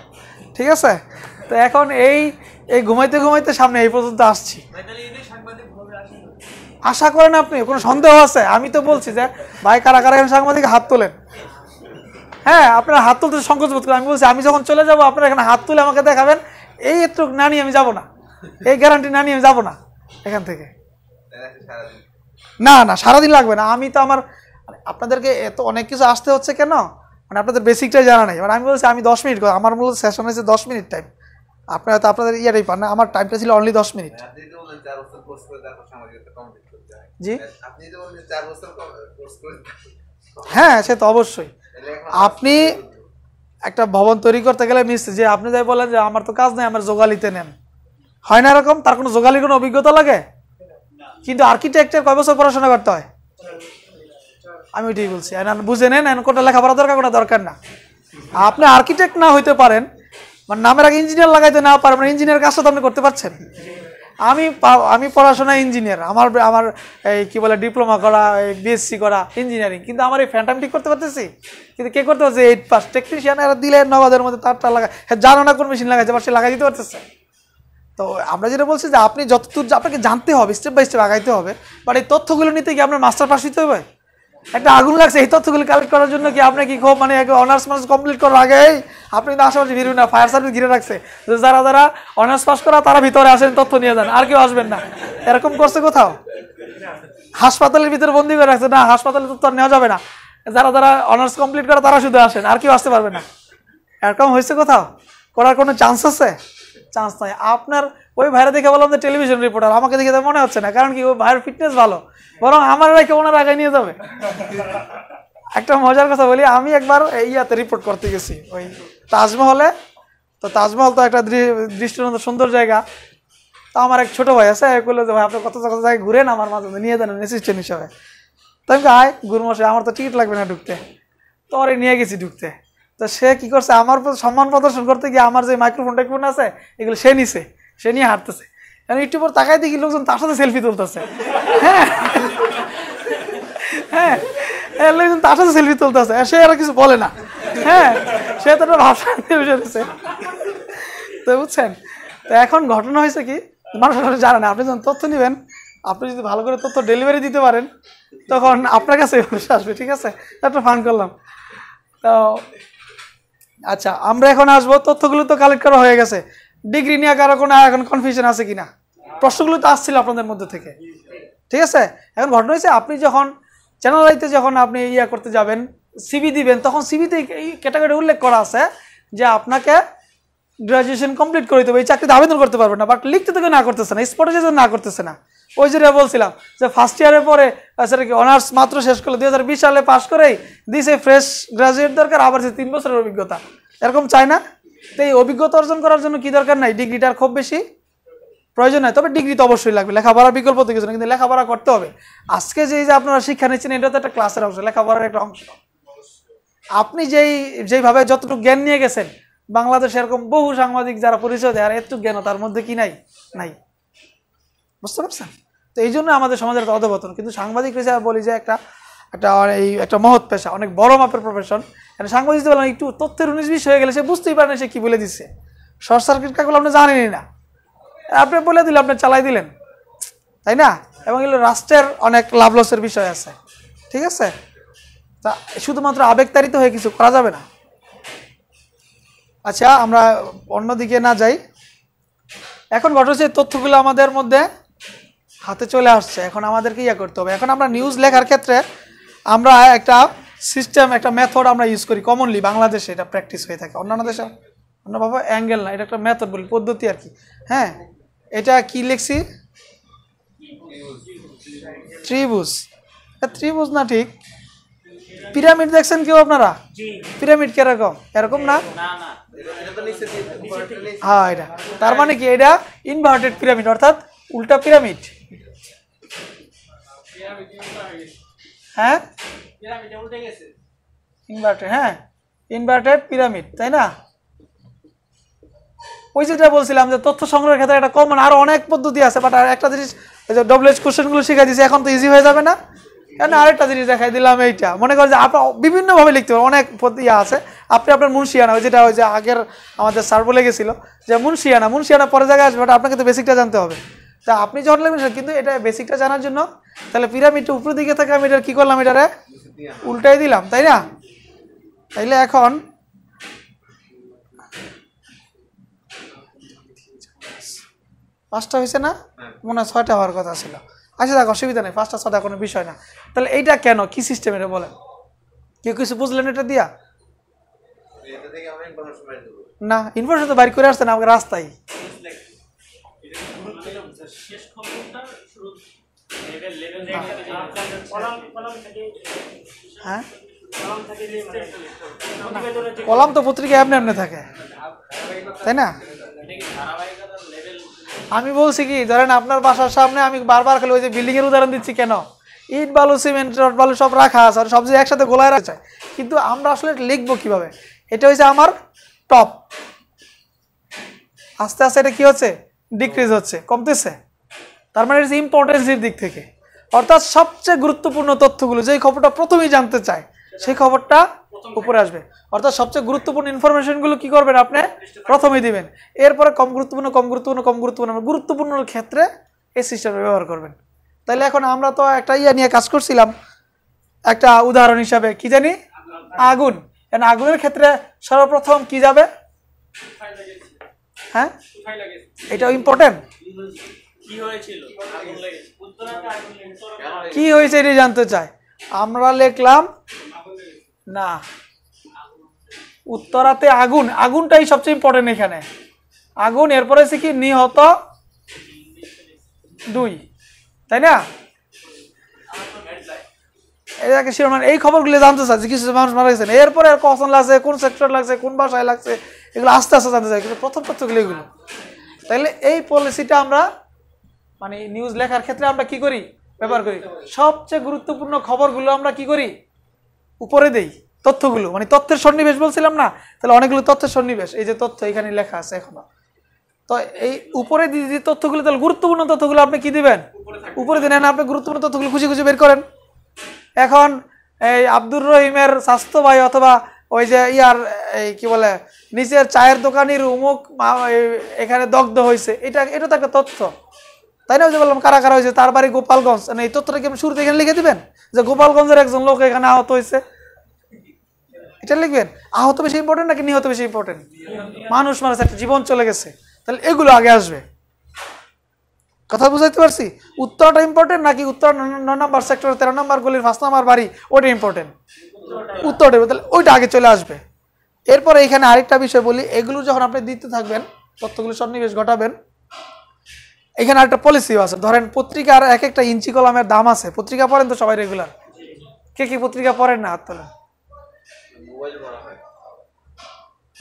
ঠিক আছে তো এখন এই এই ঘুমাইতে ঘুমাইতে সামনে এই পর্যন্ত আসছি আশা করেন আপনি কোনো সন্দেহ আছে আমি তো বলছি যে ভাই কারা কারা এখানে সাংবাদিক হাত তোলেন হ্যাঁ আপনার হাত তুলতে সংকোচ বোধ করেন আমি বলছি আমি যখন চলে যাব আপনারা এখানে হাত তুলে আমাকে দেখাবেন এই এতটুক না নিয়ে আমি যাব না এই গ্যারান্টি না নিয়ে আমি যাবো না এখান থেকে না না সারাদিন লাগবে না আমি তো আমার আপনাদেরকে এত অনেক কিছু আসতে হচ্ছে কেন মানে আপনাদের বেসিকটাই জানা নেই মানে আমি বলছি আমি দশ মিনিট আমার মূলত সেশন হয়েছে দশ মিনিট টাইম আপনারা তো আপনাদের ইয়েটাই পান না আমার টাইমটা ছিল অনলি দশ মিনিট জি হ্যাঁ সে তো অবশ্যই আপনি একটা ভবন তৈরি করতে গেলে মিস যে আপনি যাই বলেন যে আমার তো কাজ নেই আমার জোগালিতে নেন হয় না এরকম তার কোনো জোগালির কোনো অভিজ্ঞতা লাগে কিন্তু আর্কিটেক্টের কয় বছর পড়াশোনা করতে হয় আমি ওইটাই বলছি বুঝে নেন কোনটা লেখাপড়া দরকার কোনো দরকার না আপনি আর্কিটেক্ট না হইতে পারেন মানে নামের আগে ইঞ্জিনিয়ার লাগাইতে না পারেন মানে ইঞ্জিনিয়ার কাজটা তো আপনি করতে পারছেন আমি আমি পড়াশোনা ইঞ্জিনিয়ার আমার আমার এই কী বলে ডিপ্লোমা করা এই বিএসসি করা ইঞ্জিনিয়ারিং কিন্তু আমার এই ফ্যান্টাম ঠিক করতে পারতেছি কিন্তু কে করতে পারছে এইট পাস টেকনিশিয়ান এরা দিলে নবাদের মধ্যে তারটা লাগা হ্যাঁ জানো না কোন মেশিন লাগাইছে বা সে লাগাই দিতে পারতেছে তো আমরা যেটা বলছি যে আপনি যতদূর আপনাকে জানতে হবে স্টেপ বাই স্টেপ আগাইতে হবে বাট এই তথ্যগুলো নিতে গিয়ে আপনার মাস্টার পাস হইতে হবে একটা আগুন লাগছে এই তথ্যগুলি কালেক্ট করার জন্য কি আপনি কি খুব মানে অনার্স মানুষ কমপ্লিট করার আগে আপনি কিন্তু আশেপাশে ভিড় না ফায়ার সার্ভিস ঘিরে রাখছে যারা যারা অনার্স পাস করা তারা ভিতরে আসেন তথ্য নিয়ে যান আর কেউ আসবেন না এরকম করছে কোথাও হাসপাতালের ভিতরে বন্দি করে রাখছে না হাসপাতালে তথ্য নেওয়া যাবে না যারা যারা অনার্স কমপ্লিট করা তারা শুধু আসেন আর কেউ আসতে পারবে না এরকম হয়েছে কোথাও করার কোনো চান্স আছে চান্স নাই আপনার ওই ভাইরা দেখে বললাম যে টেলিভিশন রিপোর্টার আমাকে দেখে মনে হচ্ছে না কারণ কি ওই ভাইয়ের ফিটনেস ভালো বরং আমার রেখে ওনার আগে নিয়ে যাবে একটা মজার কথা বলি আমি একবার ইয়াতে রিপোর্ট করতে গেছি ওই তাজমহলে তো তাজমহল তো একটা দৃষ্টিনন্দ সুন্দর জায়গা তো আমার এক ছোটো ভাই আছে বললো যে ভাই আপনার কত কত জায়গায় ঘুরেন আমার মাঝে নিয়ে দেন অ্যাসিস্ট্যান্ট হিসাবে তো আমি আয় গুরুমশাই আমার তো টিকিট লাগবে না ঢুকতে তো ওরে নিয়ে গেছি ঢুকতে তো সে কী করছে আমার সম্মান প্রদর্শন করতে গিয়ে আমার যে মাইক্রোফোন টাইক্রোফোন আছে এগুলো সে নিছে সে নিয়ে হাঁটতেছে কারণ একটু পর তাকায় দেখি লোকজন তার সাথে সেলফি তুলতেছে হ্যাঁ হ্যাঁ লোকজন তার সাথে সেলফি তুলতেছে সে আর কিছু বলে না হ্যাঁ সে তো ভাষা বুঝেছে তো বুঝছেন তো এখন ঘটনা হয়েছে কি মানুষ জানে না আপনি যখন তথ্য নেবেন আপনি যদি ভালো করে তথ্য ডেলিভারি দিতে পারেন তখন আপনার কাছে মানুষ আসবে ঠিক আছে একটা ফান করলাম তো আচ্ছা আমরা এখন আসবো তথ্যগুলো তো কালেক্ট করা হয়ে গেছে ডিগ্রি নিয়ে কারো কোনো এখন কনফিউশন আছে কিনা প্রশ্নগুলো তো আসছিল আপনাদের মধ্যে থেকে ঠিক আছে এখন ঘটনা হয়েছে আপনি যখন চ্যানেল যখন আপনি ইয়া করতে যাবেন সিবি দিবেন তখন সিবিতে এই ক্যাটাগরি উল্লেখ করা আছে যে আপনাকে গ্রাজুয়েশন কমপ্লিট করে দেবে এই চাকরিতে আবেদন করতে পারবেন না বাট লিখতে থেকে না করতেছে না স্পটে যেতে না করতেছে না ওই যেটা বলছিলাম যে ফার্স্ট ইয়ারের পরে সেটা কি অনার্স মাত্র শেষ করলো দুই সালে পাশ করেই দিছে ফ্রেশ গ্রাজুয়েট দরকার আবার সে তিন বছরের অভিজ্ঞতা এরকম চায় না তো এই অভিজ্ঞতা অর্জন করার জন্য কি দরকার নাই ডিগ্রিটার খুব বেশি প্রয়োজন হয় তবে ডিগ্রি তো অবশ্যই লাগবে লেখাপড়া বিকল্প তো কিছু না কিন্তু লেখাপড়া করতে হবে আজকে যে যে আপনারা শিক্ষা নিচ্ছেন এটা তো একটা ক্লাসের অংশ লেখাপড়ার একটা অংশ আপনি যেই যেইভাবে যতটুকু জ্ঞান নিয়ে গেছেন বাংলাদেশে এরকম বহু সাংবাদিক যারা পরিচয় দেয় আর এত জ্ঞান তার মধ্যে কি নাই নাই বুঝতে পারছেন তো এই জন্য আমাদের সমাজের একটা অধবতন কিন্তু সাংবাদিক হিসাবে বলি যে একটা একটা মানে এই একটা মহৎ পেশা অনেক বড় মাপের প্রফেশন মানে সাংবাদিক বললাম একটু তথ্যের উনিশ বিশ হয়ে গেলে সে বুঝতেই পারে না সে কী বলে দিচ্ছে শর্ট সার্কিট কাকুল আপনি জানেনই না আপনি বলে দিলেন আপনি চালাই দিলেন তাই না এবং এগুলো রাষ্ট্রের অনেক লাভ লসের বিষয় আছে ঠিক আছে তা শুধুমাত্র আবেগতারিত হয়ে কিছু করা যাবে না আচ্ছা আমরা অন্যদিকে না যাই এখন ঘটছে তথ্যগুলো আমাদের মধ্যে হাতে চলে আসছে এখন আমাদেরকে ইয়ে করতে হবে এখন আমরা নিউজ লেখার ক্ষেত্রে আমরা একটা সিস্টেম একটা মেথড আমরা ইউজ করি কমনলি বাংলাদেশে এটা প্র্যাকটিস হয়ে থাকে অন্যান্য দেশে অন্য বাবা অ্যাঙ্গেল না এটা একটা মেথড বলি পদ্ধতি আর কি হ্যাঁ এটা কি লিখছি ত্রিভুজ ত্রিভুজ না ঠিক পিরামিড দেখছেন কেউ আপনারা পিরামিড কিরকম এরকম না হ্যাঁ এটা তার মানে কি এটা ইনভার্টেড পিরামিড অর্থাৎ উল্টা পিরামিড হ্যাঁ ইনভার্টার হ্যাঁ ইনভার্টার পিরামিড তাই না ওই যেটা বলছিলাম যে তথ্য সংগ্রহের ক্ষেত্রে একটা কমন আরও অনেক পদ্ধতি আছে বাট আর একটা জিনিস যে ডব্লিউএস কোশ্চেনগুলো শিখে দিয়েছে এখন তো ইজি হয়ে যাবে না কেন আরেকটা জিনিস দেখাই দিলাম এইটা মনে করেন যে আপনার বিভিন্নভাবে লিখতে পারেন অনেক ইয়ে আছে আপনি আপনার মুন্সিয়ানা ওই যেটা ওই যে আগের আমাদের স্যার বলে গেছিলো যে মুন্সিয়ানা মুন্সিয়ানা পরে জায়গায় আসবে বাট আপনাকে তো বেসিকটা জানতে হবে তা আপনি যখন লাগবেন কিন্তু এটা বেসিকটা জানার জন্য তাহলে পিরামিডটা উপরের দিকে থাকে আমি এটা কী করলাম এটারে উল্টাই দিলাম তাই না তাইলে এখন পাঁচটা হয়েছে না মনে হয় ছয়টা হওয়ার কথা ছিল আচ্ছা দেখ অসুবিধা নেই পাঁচটা ছটা কোনো বিষয় না তাহলে এইটা কেন কি সিস্টেম এটা বলেন কেউ কিছু বুঝলেন এটা দিয়া না ইনফরমেশন তো বাইর করে আসতেন আমাকে রাস্তায় হ্যাঁ কলাম তো পত্রিকা এমনি এমনি থাকে তাই না আমি বলছি কি ধরেন আপনার বাসার সামনে আমি বারবার খালি ওই যে বিল্ডিং এর উদাহরণ দিচ্ছি কেন ইট বালু সিমেন্ট রড বালু সব রাখা আছে আর সব যে একসাথে গোলায় রাখা কিন্তু আমরা আসলে লিখবো কিভাবে এটা হচ্ছে আমার টপ আস্তে আস্তে এটা কি হচ্ছে ডিক্রিজ হচ্ছে কমতেছে তার মানে ইম্পর্টেন্সির দিক থেকে অর্থাৎ সবচেয়ে গুরুত্বপূর্ণ তথ্যগুলো যেই খবরটা প্রথমেই জানতে চায় সেই খবরটা উপরে আসবে অর্থাৎ সবচেয়ে গুরুত্বপূর্ণ ইনফরমেশনগুলো কি করবেন আপনি প্রথমে দিবেন এরপরে কম গুরুত্বপূর্ণ কম গুরুত্বপূর্ণ কম গুরুত্বপূর্ণ গুরুত্বপূর্ণ ক্ষেত্রে এই সিস্টেম ব্যবহার করবেন তাহলে এখন আমরা তো একটা ইয়া নিয়ে কাজ করছিলাম একটা উদাহরণ হিসাবে কি জানি আগুন কেন আগুনের ক্ষেত্রে সর্বপ্রথম কি যাবে হ্যাঁ এটাও ইম্পর্টেন্ট কি হয়েছে এটা জানতে চাই আমরা লিখলাম না উত্তরাতে আগুন আগুনটাই সবচেয়ে ইম্পর্টেন্ট এখানে আগুন এরপরে শিখি কি নিহত দুই তাই না এটাকে শিরোনাম এই খবরগুলো জানতে চাচ্ছি কিছু মানুষ মারা গেছেন এরপরে আর কখন লাগছে কোন সেক্টর লাগছে কোন বাসায় লাগছে এগুলো আস্তে আস্তে জানতে চাই কিন্তু প্রথম তথ্যগুলো এগুলো তাহলে এই পলিসিটা আমরা মানে নিউজ লেখার ক্ষেত্রে আমরা কি করি ব্যবহার করি সবচেয়ে গুরুত্বপূর্ণ খবরগুলো আমরা কি করি উপরে দেই তথ্যগুলো মানে তথ্যের সন্নিবেশ বলছিলাম না তাহলে অনেকগুলো তথ্যের সন্নিবেশ এই যে তথ্য এখানে লেখা আছে এখনো তো এই উপরে যে তথ্যগুলো তাহলে গুরুত্বপূর্ণ তথ্যগুলো আপনি কি দিবেন উপরে দিলেন আপনি গুরুত্বপূর্ণ তথ্যগুলো খুশি খুশি বের করেন এখন এই আব্দুর রহিমের স্বাস্থ্য ভাই অথবা ওই যে ইয়ার এই কি বলে নিচের চায়ের দোকানির উমুক এখানে দগ্ধ হয়েছে এটা এটা তো একটা তথ্য তাই না ওই যে বললাম কারা কারা হয়েছে তার বাড়ি গোপালগঞ্জ মানে এই তথ্যটা কি আপনি শুরুতে এখানে লিখে দিবেন যে গোপালগঞ্জের একজন লোক এখানে আহত হয়েছে এটা লিখবেন আহত বেশি ইম্পর্টেন্ট নাকি নিহত বেশি ইম্পর্টেন্ট মানুষ মানুষ একটা জীবন চলে গেছে তাহলে এগুলো আগে আসবে কথা বুঝাইতে পারছি উত্তরটা ইম্পর্টেন্ট নাকি উত্তর নয় নম্বর সেক্টর তেরো নম্বর গলির পাঁচ নম্বর বাড়ি ওইটা ইম্পর্টেন্ট উত্তরটা তাহলে ওইটা আগে চলে আসবে এরপরে এখানে আরেকটা বিষয় বলি এগুলো যখন আপনি দিতে থাকবেন তথ্যগুলো সন্নিবেশ ঘটাবেন এখানে একটা পলিসিও আছে ধরেন পত্রিকার এক একটা ইঞ্চি কলমের দাম আছে পত্রিকা পড়েন তো সবাই রেগুলার কে কি পত্রিকা পড়েন না হাত তোলেন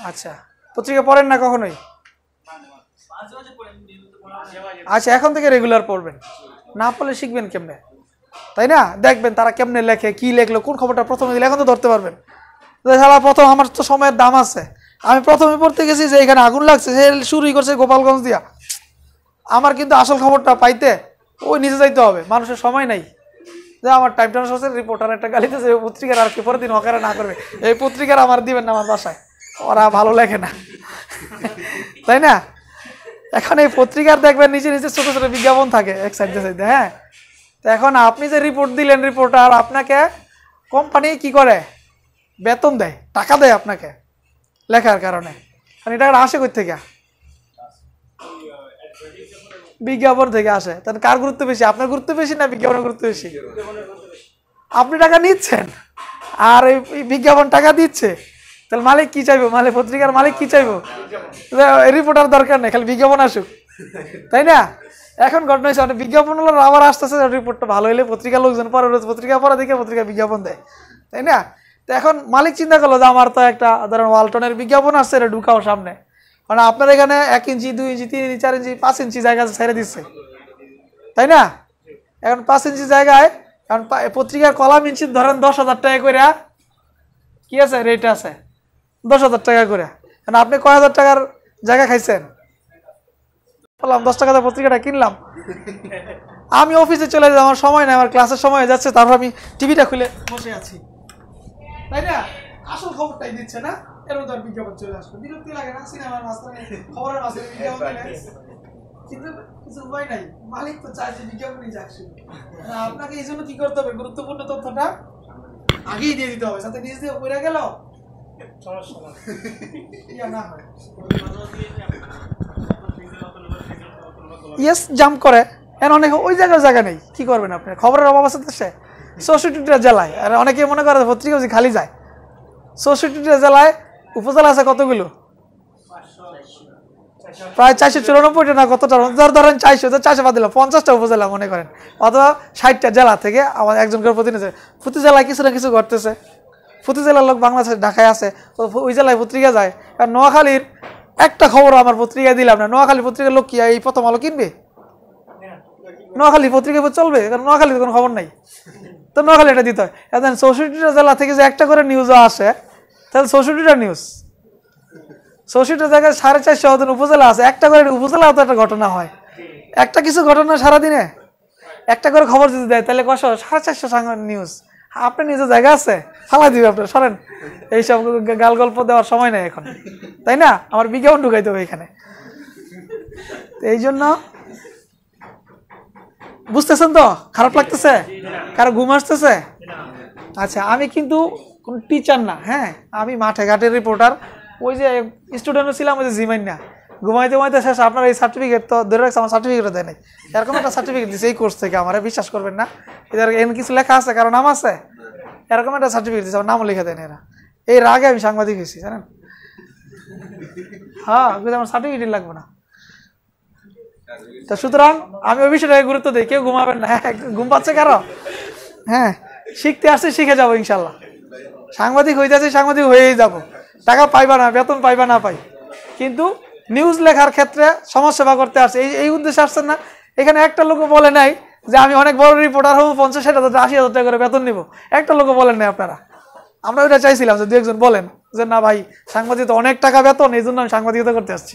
আচ্ছা পত্রিকা পড়েন না কখনোই আচ্ছা এখন থেকে রেগুলার পড়বেন না পড়লে শিখবেন কেমনে তাই না দেখবেন তারা কেমনে লেখে কি লেখলো কোন খবরটা প্রথমে দিলে এখন তো ধরতে পারবেন সারা প্রথম আমার তো সময়ের দাম আছে আমি প্রথমে পড়তে গেছি যে এখানে আগুন লাগছে সে শুরুই করছে গোপালগঞ্জ দিয়া আমার কিন্তু আসল খবরটা পাইতে ওই নিজে যাইতে হবে মানুষের সময় নাই যে আমার টাইম টাইম সোশ্যাল রিপোর্টার একটা গালিতে যে পত্রিকার আর কি পরের দিন হকারে না করবে এই পত্রিকার আমার দিবেন না আমার বাসায় ওরা ভালো লাগে না তাই না এখন এই পত্রিকার দেখবেন নিচে নিচে ছোটো ছোটো বিজ্ঞাপন থাকে এক সাইডে সাইডে হ্যাঁ তো এখন আপনি যে রিপোর্ট দিলেন রিপোর্টার আপনাকে কোম্পানি কি করে বেতন দেয় টাকা দেয় আপনাকে লেখার কারণে কারণ এটা আসে কোথেকে বিজ্ঞাপন থেকে আসে তাহলে কার গুরুত্ব বেশি আপনার গুরুত্ব বেশি না বিজ্ঞাপনের গুরুত্ব বেশি আপনি টাকা নিচ্ছেন আর এই বিজ্ঞাপন টাকা দিচ্ছে তাহলে মালিক কি চাইবো মালিক পত্রিকার মালিক কি চাইবো রিপোর্টার দরকার নেই খালি বিজ্ঞাপন আসুক তাই না এখন ঘটনা হয়েছে অনেক বিজ্ঞাপন হলো আবার আসতেছে রিপোর্টটা ভালো হলে পত্রিকা লোকজন পরে পত্রিকা পরে দেখে পত্রিকা বিজ্ঞাপন দেয় তাই না তো এখন মালিক চিন্তা করলো যে আমার তো একটা ধরেন ওয়ালটনের বিজ্ঞাপন আসছে এটা ঢুকাও সামনে মানে আপনার এখানে এক ইঞ্চি দুই ইঞ্চি তিন ইঞ্চি চার ইঞ্চি পাঁচ ইঞ্চি জায়গা ছেড়ে দিচ্ছে তাই না এখন পাঁচ ইঞ্চি জায়গায় এখন পত্রিকার কলাম ইঞ্চি ধরেন দশ হাজার টাকা করে কি আছে রেট আছে দশ হাজার টাকা করে কারণ আপনি কয় হাজার টাকার জায়গা খাইছেন বললাম দশ টাকা পত্রিকাটা কিনলাম আমি অফিসে চলে যাই আমার সময় নেই আমার ক্লাসের সময় যাচ্ছে তারপর আমি টিভিটা খুলে বসে আছি তাই না আসল খবরটাই দিচ্ছে না কেন তার বিজ্ঞাপন চলে আসলো বিরক্তি লাগে না সিনেমার মাঝখানে খবরের মাঝখানে বিজ্ঞাপন কিছু নাই মালিক তো আপনাকে এই জন্য কি করতে হবে গুরুত্বপূর্ণ তথ্যটা আগেই দিতে হবে সাথে দিয়ে পড়ে গেল ইয়েস জাম্প করে অনেক ওই জায়গার জায়গা নেই কি করবেন আপনি খবরের অভাব আছে সে চৌষট্টিটা জেলায় আর অনেকে মনে করে পত্রিকা খালি যায় চৌষট্টিটা জেলায় উপজেলা আছে কতগুলো প্রায় চারশো চুরানব্বইটা না কতটা যার ধরেন চারশো তো চারশো বাদ দিলাম পঞ্চাশটা উপজেলা মনে করেন অথবা ষাটটা জেলা থেকে আমার একজন করে প্রতিনিধি প্রতি জেলায় কিছু না কিছু ঘটতেছে প্রতি জেলার লোক বাংলাদেশে ঢাকায় আছে তো ওই জেলায় পত্রিকা যায় কারণ নোয়াখালীর একটা খবর আমার পত্রিকায় দিলাম না নোয়াখালী পত্রিকার লোক কি এই প্রথম আলো কিনবে নোয়াখালী পত্রিকা চলবে কারণ নোয়াখালীতে কোনো খবর নাই তো নোয়াখালী এটা দিতে হয় এখন চৌষট্টিটা জেলা থেকে যে একটা করে নিউজও আসে তাহলে চৌষট্টিটা নিউজ চৌষট্টি জায়গায় সাড়ে চারশো মতন উপজেলা আছে একটা করে উপজেলা তো একটা ঘটনা হয় একটা কিছু ঘটনা সারাদিনে একটা করে খবর যদি দেয় তাহলে কশো সাড়ে চারশো নিউজ আপনার নিজের জায়গা আছে ফালা দিবে আপনার সরেন এইসব গাল গল্প দেওয়ার সময় নেই এখন তাই না আমার বিজ্ঞাপন ঢুকাই দেবে এখানে এই জন্য বুঝতেছেন তো খারাপ লাগতেছে কারো ঘুম আসতেছে আচ্ছা আমি কিন্তু কোনো টিচার না হ্যাঁ আমি মাঠে ঘাটের রিপোর্টার ওই যে স্টুডেন্টও ছিলাম ওই যে জিমাই না ঘুমাইতে ঘুমাইতে শেষ আপনার এই সার্টিফিকেট তো ধরে রাখছে আমার সার্টিফিকেটও দেয় নাই এরকম একটা সার্টিফিকেট দিচ্ছে এই কোর্স থেকে আমার বিশ্বাস করবেন না এদের এন কিছু লেখা আছে কারণ নাম আছে এরকম একটা সার্টিফিকেট দিচ্ছে আমার নামও লিখে দেয় এরা এই রাগে আমি সাংবাদিক হয়েছি জানেন হ্যাঁ ওই আমার সার্টিফিকেট লাগবে না তো সুতরাং আমি ওই বিষয়টাকে গুরুত্ব দিই কেউ ঘুমাবেন না হ্যাঁ ঘুম পাচ্ছে কারো হ্যাঁ শিখতে আসছে শিখে যাবো ইনশাল্লাহ সাংবাদিক হইতেছে সাংবাদিক হয়েই যাব টাকা পাইবা না বেতন পাইবা না পাই কিন্তু নিউজ লেখার ক্ষেত্রে সমাজসেবা করতে আসছে এই এই উদ্দেশ্যে আসছেন না এখানে একটা লোক বলে নাই যে আমি অনেক বড় রিপোর্টার হবো পঞ্চাশ ষাট হাজার আশি হাজার টাকা করে বেতন নিব একটা লোক বলেন নাই আপনারা আমরা ওইটা চাইছিলাম যে দু একজন বলেন যে না ভাই সাংবাদিক তো অনেক টাকা বেতন এই জন্য আমি সাংবাদিকতা করতে আসছি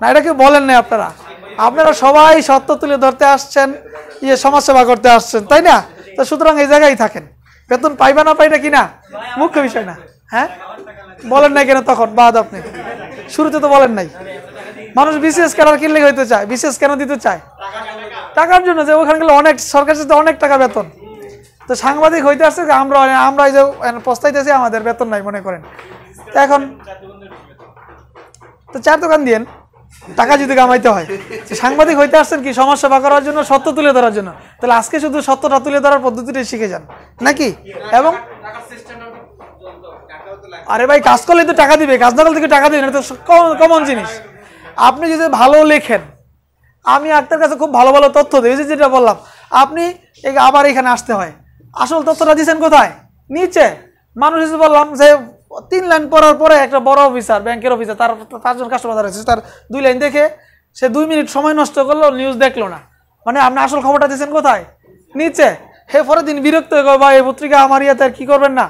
না এটা কেউ বলেন নাই আপনারা আপনারা সবাই সত্য তুলে ধরতে আসছেন ইয়ে সমাজসেবা করতে আসছেন তাই না তো সুতরাং এই জায়গায় থাকেন বেতন পাইবা না পাইটা কিনা মুখ্য বিষয় না হ্যাঁ বলেন নাই কেন তখন বাদ আপনি শুরুতে তো বলেন নাই মানুষ বিশেষ কেনার কিনলে হইতে চায় বিশেষ কেন দিতে চায় টাকার জন্য যে ওখানে গেলে অনেক সরকার সাথে অনেক টাকা বেতন তো সাংবাদিক হইতে আসছে যে আমরা আমরা যে পস্তাইতেছি আমাদের বেতন নাই মনে করেন এখন তো চার দোকান দিয়েন টাকা যদি কামাইতে হয় সাংবাদিক হইতে আসছেন কি সমস্যা বা করার জন্য সত্য তুলে ধরার জন্য তাহলে আজকে শুধু সত্যটা তুলে ধরার পদ্ধতিটাই শিখে যান নাকি এবং আরে ভাই কাজ করলে তো টাকা দিবে কাজ না থেকে টাকা দিবে না তো কমন জিনিস আপনি যদি ভালো লেখেন আমি আপনার কাছে খুব ভালো ভালো তথ্য দিই যেটা বললাম আপনি আবার এখানে আসতে হয় আসল তথ্যটা দিয়েছেন কোথায় নিচে মানুষ বললাম যে তিন লাইন পড়ার পরে একটা বড় অফিসার ব্যাংকের অফিসার তার পাঁচজন কাস্টমার দাঁড়াচ্ছে তার দুই লাইন দেখে সে দুই মিনিট সময় নষ্ট করলো নিউজ দেখলো না মানে আপনি আসল খবরটা দিয়েছেন কোথায় নিচে হে পরের দিন বিরক্ত হয়ে গেল এই পত্রিকা আমার ইয়াতে আর কি করবেন না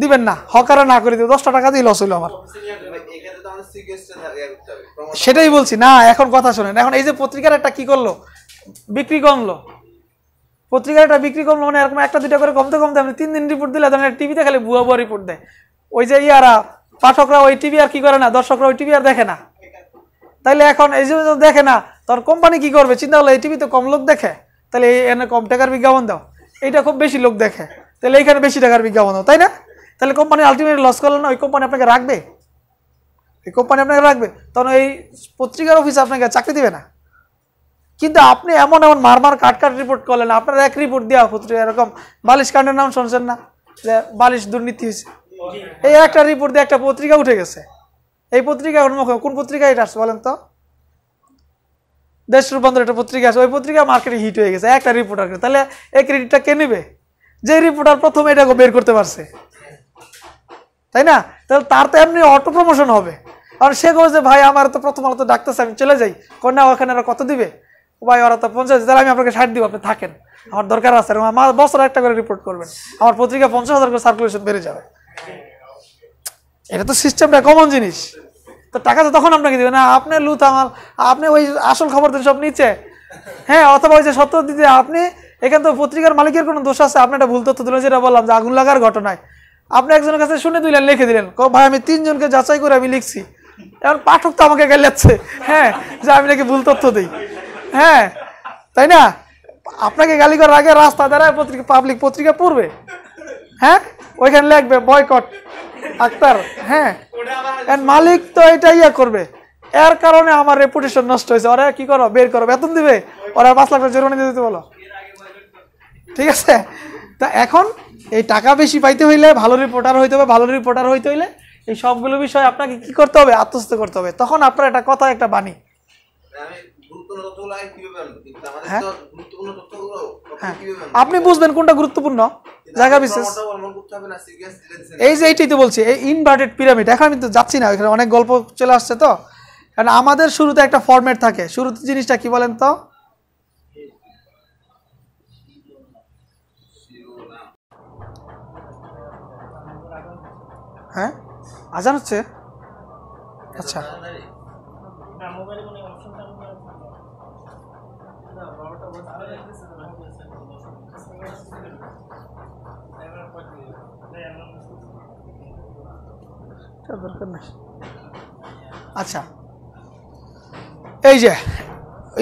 দিবেন না হকারা না করে দিবে দশটা টাকা দিয়ে লস হইলো আমার সেটাই বলছি না এখন কথা শোনেন এখন এই যে পত্রিকার একটা কি করলো বিক্রি কমলো পত্রিকার একটা বিক্রি কমলো মানে এরকম একটা দুইটা করে কমতে কমতে আপনি তিন দিন রিপোর্ট দিলে টিভিতে খালি বুয়া বুয়া রিপোর্ট দেয় ওই যে ইয়ারা পাঠকরা ওই টিভি আর কি করে না দর্শকরা ওই টিভি আর দেখে না তাইলে এখন এই যে দেখে না তোর কোম্পানি কি করবে চিন্তা হলো এই টিভি তো কম লোক দেখে তাহলে এনে কম টাকার বিজ্ঞাপন দাও এইটা খুব বেশি লোক দেখে তাহলে এইখানে বেশি টাকার বিজ্ঞাপন দাও তাই না তাহলে কোম্পানি আলটিমেটলি লস করলো না ওই কোম্পানি আপনাকে রাখবে এই কোম্পানি আপনাকে রাখবে তখন এই পত্রিকার অফিস আপনাকে চাকরি দেবে না কিন্তু আপনি এমন এমন মারমার কাট কাট রিপোর্ট করলেন আপনার এক রিপোর্ট দেওয়া পত্রিকা এরকম বালিশ কাণ্ডের নাম শুনছেন না যে বালিশ দুর্নীতি হয়েছে এই একটা রিপোর্ট দিয়ে একটা পত্রিকা উঠে গেছে এই পত্রিকা এখন মুখে কোন পত্রিকা এটা আসছে বলেন তো দেশ রূপান্তর একটা পত্রিকা আছে ওই পত্রিকা মার্কেটে হিট হয়ে গেছে একটা রিপোর্টার তাহলে এই ক্রেডিটটা কে নেবে যে রিপোর্টার প্রথমে এটা বের করতে পারছে তাই না তাহলে তার তো এমনি অটো প্রমোশন হবে কারণ সে কবে ভাই আমার তো প্রথম আলো তো ডাক্তার আমি চলে যাই কন্যা ওখানে ওরা কত দিবে ভাই ওরা তো পঞ্চাশ তাহলে আমি আপনাকে ষাট দিব আপনি থাকেন আমার দরকার আছে বছর একটা করে রিপোর্ট করবেন আমার পত্রিকা পঞ্চাশ হাজার করে সার্কুলেশন বেড়ে যাবে এটা তো সিস্টেমটা কমন জিনিস তো টাকা তো তখন আপনাকে দিবে না আপনি লুত আমার আপনি ওই আসল খবর দেন সব নিচে হ্যাঁ অথবা ওই যে সত্য দিতে আপনি এখানে তো পত্রিকার মালিকের কোনো দোষ আছে আপনি একটা ভুল তথ্য দিলেন যেটা বললাম যে আগুন লাগার ঘটনায় আপনি একজনের কাছে শুনে দিলেন লিখে দিলেন ক ভাই আমি তিনজনকে যাচাই করে আমি লিখছি এখন পাঠক তো আমাকে গাইলাচ্ছে হ্যাঁ যে আমি নাকি ভুল তথ্য দিই হ্যাঁ তাই না আপনাকে গালি করার আগে রাস্তা দ্বারা পত্রিকা পাবলিক পত্রিকা পড়বে হ্যাঁ ওইখানে লাগবে বয়কট আক্তার হ্যাঁ মালিক তো এটা ইয়ে করবে এর কারণে আমার রেপুটেশন নষ্ট হয়েছে ওরা কি করো বের করো বেতন দিবে ওরা পাঁচ লাখ টাকা জরিমানা দিতে বলো ঠিক আছে তা এখন এই টাকা বেশি পাইতে হইলে ভালো রিপোর্টার হইতে হবে ভালো রিপোর্টার হইতে হইলে এই সবগুলো বিষয় আপনাকে কি করতে হবে আত্মস্থ করতে হবে তখন আপনার একটা কথা একটা বাণী হ্যাঁ? আপনি হ্যাঁ। বুঝবেন কোনটা গুরুত্বপূর্ণ জায়গা বিশেষ এই যে এইটাই তো বলছি এই ইনভার্টেড পিরামিড এখন আমি তো যাচ্ছি না এখানে অনেক গল্প চলে আসছে তো কারণ আমাদের শুরুতে একটা ফর্মেট থাকে শুরুতে জিনিসটা কি বলেন তো হ্যাঁ আজান হচ্ছে আচ্ছা, আচ্ছা। আচ্ছা এই যে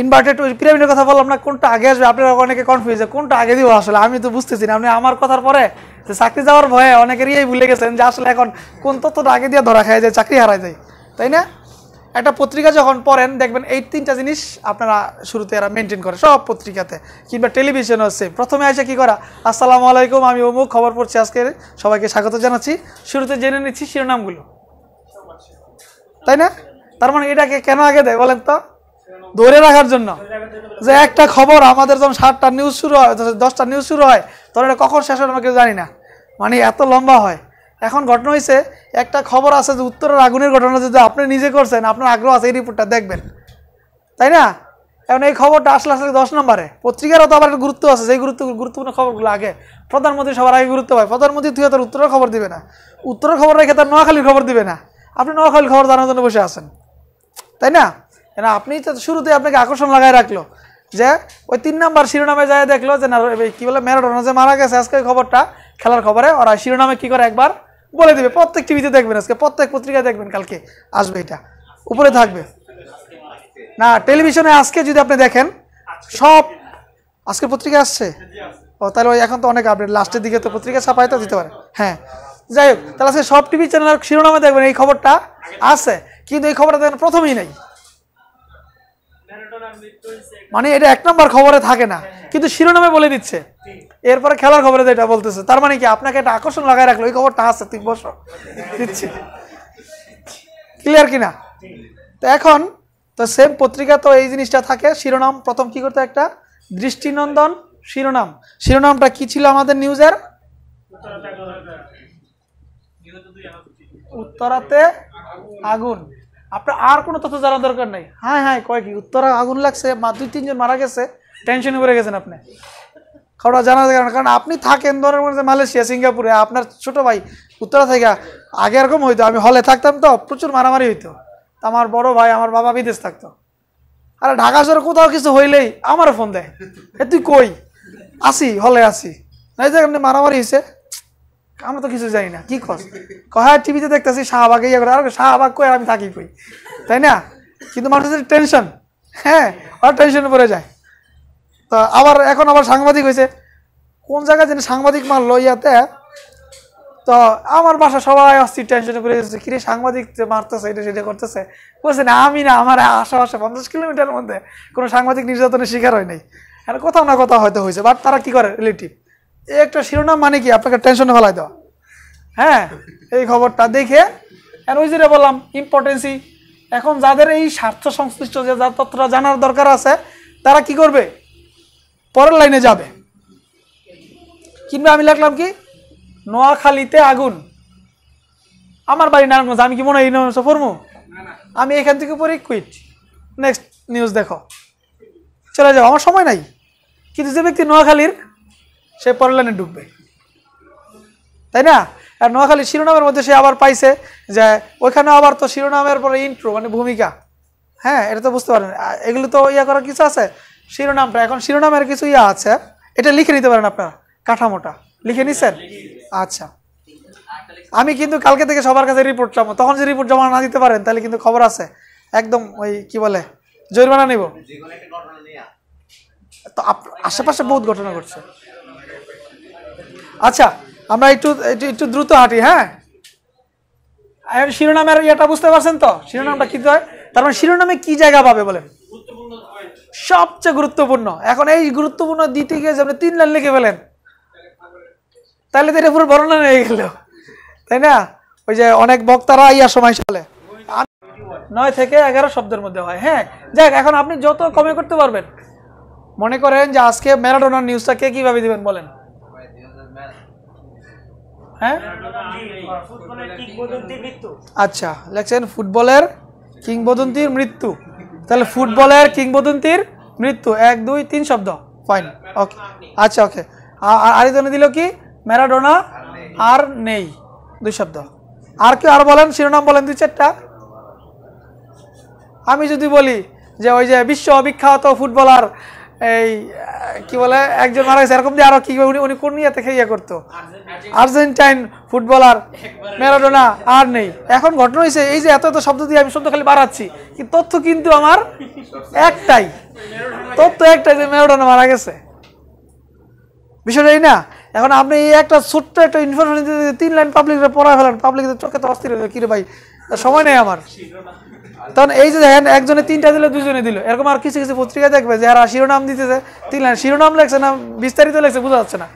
ইনভার্টেড পিরামিডের কথা বললাম না কোনটা আগে আসবে আপনারা অনেকে কনফিউজ কোনটা আগে দিব আসলে আমি তো বুঝতেছি না আপনি আমার কথার পরে যে চাকরি যাওয়ার ভয়ে অনেকেরই ভুলে গেছেন যে আসলে এখন কোন তথ্যটা আগে দিয়ে ধরা খায় যায় চাকরি হারায় যায় তাই না একটা পত্রিকা যখন পড়েন দেখবেন এই তিনটা জিনিস আপনারা শুরুতে এরা মেনটেন করে সব পত্রিকাতে কিংবা টেলিভিশনও হচ্ছে প্রথমে আসে কি করা আসসালামু আলাইকুম আমি অমুক খবর পড়ছি আজকে সবাইকে স্বাগত জানাচ্ছি শুরুতে জেনে নিচ্ছি শিরোনামগুলো তাই না তার মানে এটাকে কেন আগে দেয় বলেন তো ধরে রাখার জন্য যে একটা খবর আমাদের যখন সাতটা নিউজ শুরু হয় দশটা নিউজ শুরু হয় তখন এটা কখন শেষ হয় আমাকে জানি না মানে এত লম্বা হয় এখন ঘটনা হয়েছে একটা খবর আছে যে উত্তরের আগুনের ঘটনা যদি আপনি নিজে করছেন আপনার আগ্রহ আছে এই রিপোর্টটা দেখবেন তাই না এখন এই খবরটা আসলে আসলে দশ নম্বরে পত্রিকারও তো আবার গুরুত্ব আছে সেই গুরুত্ব গুরুত্বপূর্ণ খবরগুলো আগে প্রধানমন্ত্রী সবার আগে গুরুত্ব পায় প্রধানমন্ত্রী তুই তার উত্তরের খবর দিবে না উত্তরের খবর রেখে তার নোয়াখালীর খবর দিবে না আপনি নোয়াখালীর খবর জানার জন্য বসে আছেন তাই না কেন আপনি তো শুরুতে আপনাকে আকর্ষণ লাগায় রাখলো যে ওই তিন নাম্বার শিরোনামে যায় দেখলো যে না কী বলে ম্যারাডোনা যে মারা গেছে আজকে খবরটা খেলার খবরে ওরা শিরোনামে কী করে একবার বলে দেবে প্রত্যেক টিভিতে দেখবেন আজকে প্রত্যেক পত্রিকায় দেখবেন কালকে আসবে এটা উপরে থাকবে না টেলিভিশনে আজকে যদি আপনি দেখেন সব আজকে পত্রিকা আসছে ও তাহলে ওই এখন তো অনেক আপডেট লাস্টের দিকে তো পত্রিকা ছাপাইতে দিতে পারে হ্যাঁ যাই হোক তাহলে সব টিভি চ্যানেল শিরোনামে দেখবেন এই খবরটা আছে কিন্তু এই খবরটা দেখেন প্রথমেই নেই মানে এটা এক নম্বর খবরে থাকে না হ্যাঁ, হ্যাঁ। কিন্তু শিরোনামে বলে দিচ্ছে এরপরে খেলার খবরে এটা বলতেছে তার মানে কি আপনাকে একটা আকর্ষণ লাগায় রাখলো ওই খবরটা আছে তিন বছর দিচ্ছে ক্লিয়ার কিনা তো এখন তো সেম পত্রিকা তো এই জিনিসটা থাকে শিরোনাম প্রথম কি করতে একটা দৃষ্টিনন্দন শিরোনাম শিরোনামটা কি ছিল আমাদের নিউজের উত্তরাতে আগুন আপনার আর কোনো তথ্য জানার দরকার নাই হ্যাঁ হ্যাঁ কয় কি উত্তরে আগুন লাগছে মা দুই তিনজন মারা গেছে টেনশনে পড়ে গেছেন আপনি খবরটা জানা যায় কারণ আপনি থাকেন ধরেন মালয়েশিয়া সিঙ্গাপুরে আপনার ছোট ভাই উত্তরা থেকে আগে এরকম হইতো আমি হলে থাকতাম তো প্রচুর মারামারি হইতো আমার বড় ভাই আমার বাবা বিদেশ থাকতো আরে ঢাকা শহরে কোথাও কিছু হইলেই আমার ফোন দেয় এ তুই কই আসি হলে আসি নাই যে মারামারি হয়েছে আমরা তো কিছু জানি না কি খস কহা হ্যাঁ, টিভিতে দেখতেছি শাহবাগ ইয়ে করে আর শাহবাগ কই আমি থাকি কই তাই না কিন্তু মানুষের টেনশন হ্যাঁ আর টেনশন পড়ে যায় তা আবার এখন আবার সাংবাদিক হয়েছে কোন জায়গায় যেন সাংবাদিক মারলো ইয়াতে তো আমার বাসা সবাই অস্থির টেনশনে পড়ে যাচ্ছে কিরে সাংবাদিক মারতেছে এটা সেটা করতেছে বলছে না আমি না আমার আশেপাশে পঞ্চাশ কিলোমিটার মধ্যে কোনো সাংবাদিক নির্যাতনের শিকার হয় নাই আর কোথাও না কোথাও হয়তো হয়েছে বাট তারা কি করে রিলেটিভ একটা শিরোনাম মানে কি আপনাকে টেনশনে ফেলাই দেওয়া হ্যাঁ এই খবরটা দেখে আর ওই যে বললাম ইম্পর্টেন্সি এখন যাদের এই স্বার্থ সংশ্লিষ্ট যে তথ্য জানার দরকার আছে তারা কি করবে পরের লাইনে যাবে কিংবা আমি লিখলাম কি নোয়াখালীতে আগুন আমার বাড়ি নারায়ণগঞ্জ আমি কি মনে হয় ইউনিভার্সে আমি এখান থেকে পরে কুইট নেক্সট নিউজ দেখো চলে যাও আমার সময় নাই কিন্তু যে ব্যক্তি নোয়াখালীর সে পরলেনে ডুববে তাই না আর নোয়াখালী শিরোনামের মধ্যে সে আবার পাইছে যে ওইখানে আবার তো শিরোনামের পরে ইন্ট্রো মানে ভূমিকা হ্যাঁ এটা তো বুঝতে পারেন এগুলো তো ইয়া করার কিছু আছে শিরোনামটা এখন শিরোনামের কিছু ইয়া আছে এটা লিখে নিতে পারেন আপনারা কাঠামোটা লিখে নিছেন আচ্ছা আমি কিন্তু কালকে থেকে সবার কাছে রিপোর্ট জমা তখন যে রিপোর্ট জমা না দিতে পারেন তাহলে কিন্তু খবর আছে একদম ওই কি বলে জরিমানা নিব তো আশেপাশে বহুত ঘটনা ঘটছে আচ্ছা আমরা একটু একটু দ্রুত হাঁটি হ্যাঁ শিরোনামের ইয়েটা বুঝতে পারছেন তো শিরোনামটা কী হয় তার মানে শিরোনামে কি জায়গা পাবে বলেন সবচেয়ে গুরুত্বপূর্ণ এখন এই গুরুত্বপূর্ণ দিতে গিয়ে আপনি তিন লাইন লিখে ফেলেন তাহলে তো এটা পুরো বর্ণনা হয়ে গেল তাই না ওই যে অনেক বক্তারা ইয়া সময় চলে নয় থেকে এগারো শব্দের মধ্যে হয় হ্যাঁ যাক এখন আপনি যত কমে করতে পারবেন মনে করেন যে আজকে ম্যারাডোনার নিউজটা কে কীভাবে দেবেন বলেন হ্যাঁ আচ্ছা লেখছেন ফুটবলের কিংবদন্তির মৃত্যু তাহলে ফুটবলের কিংবদন্তির মৃত্যু এক দুই তিন শব্দ ফাইন ওকে আচ্ছা ওকে আরেকজনে দিল কি ম্যারাডোনা আর নেই দুই শব্দ আর কেউ আর বলেন শিরোনাম বলেন দুই চারটা আমি যদি বলি যে ওই যে বিশ্ব বিখ্যাত ফুটবলার এই কি বলে একজন মারা গেছে এরকম দিয়ে আরো কি উনি উনি কোন ইয়ে খেয়ে ইয়ে করতো আর্জেন্টাইন ফুটবলার ম্যারাডোনা আর নেই এখন ঘটনা হয়েছে এই যে এত এত শব্দ দিয়ে আমি শব্দ খালি বাড়াচ্ছি কি তথ্য কিন্তু আমার একটাই তথ্য একটাই যে ম্যারাডোনা মারা গেছে বিষয়টা এই না এখন আপনি এই একটা ছোট্ট একটা ইনফরমেশন তিন লাইন পাবলিকরা পড়া ফেলেন পাবলিকদের চোখে তো অস্থির হয়ে কিরে ভাই সময় নেই আমার তখন এই যে দেখেন একজনে তিনটা দিল দুজনে দিল এরকম আর কিছু কিছু পত্রিকা দেখবে যে এরা শিরোনাম দিতেছে তিন শিরোনাম লেখছে না বিস্তারিত লেখছে বোঝা যাচ্ছে না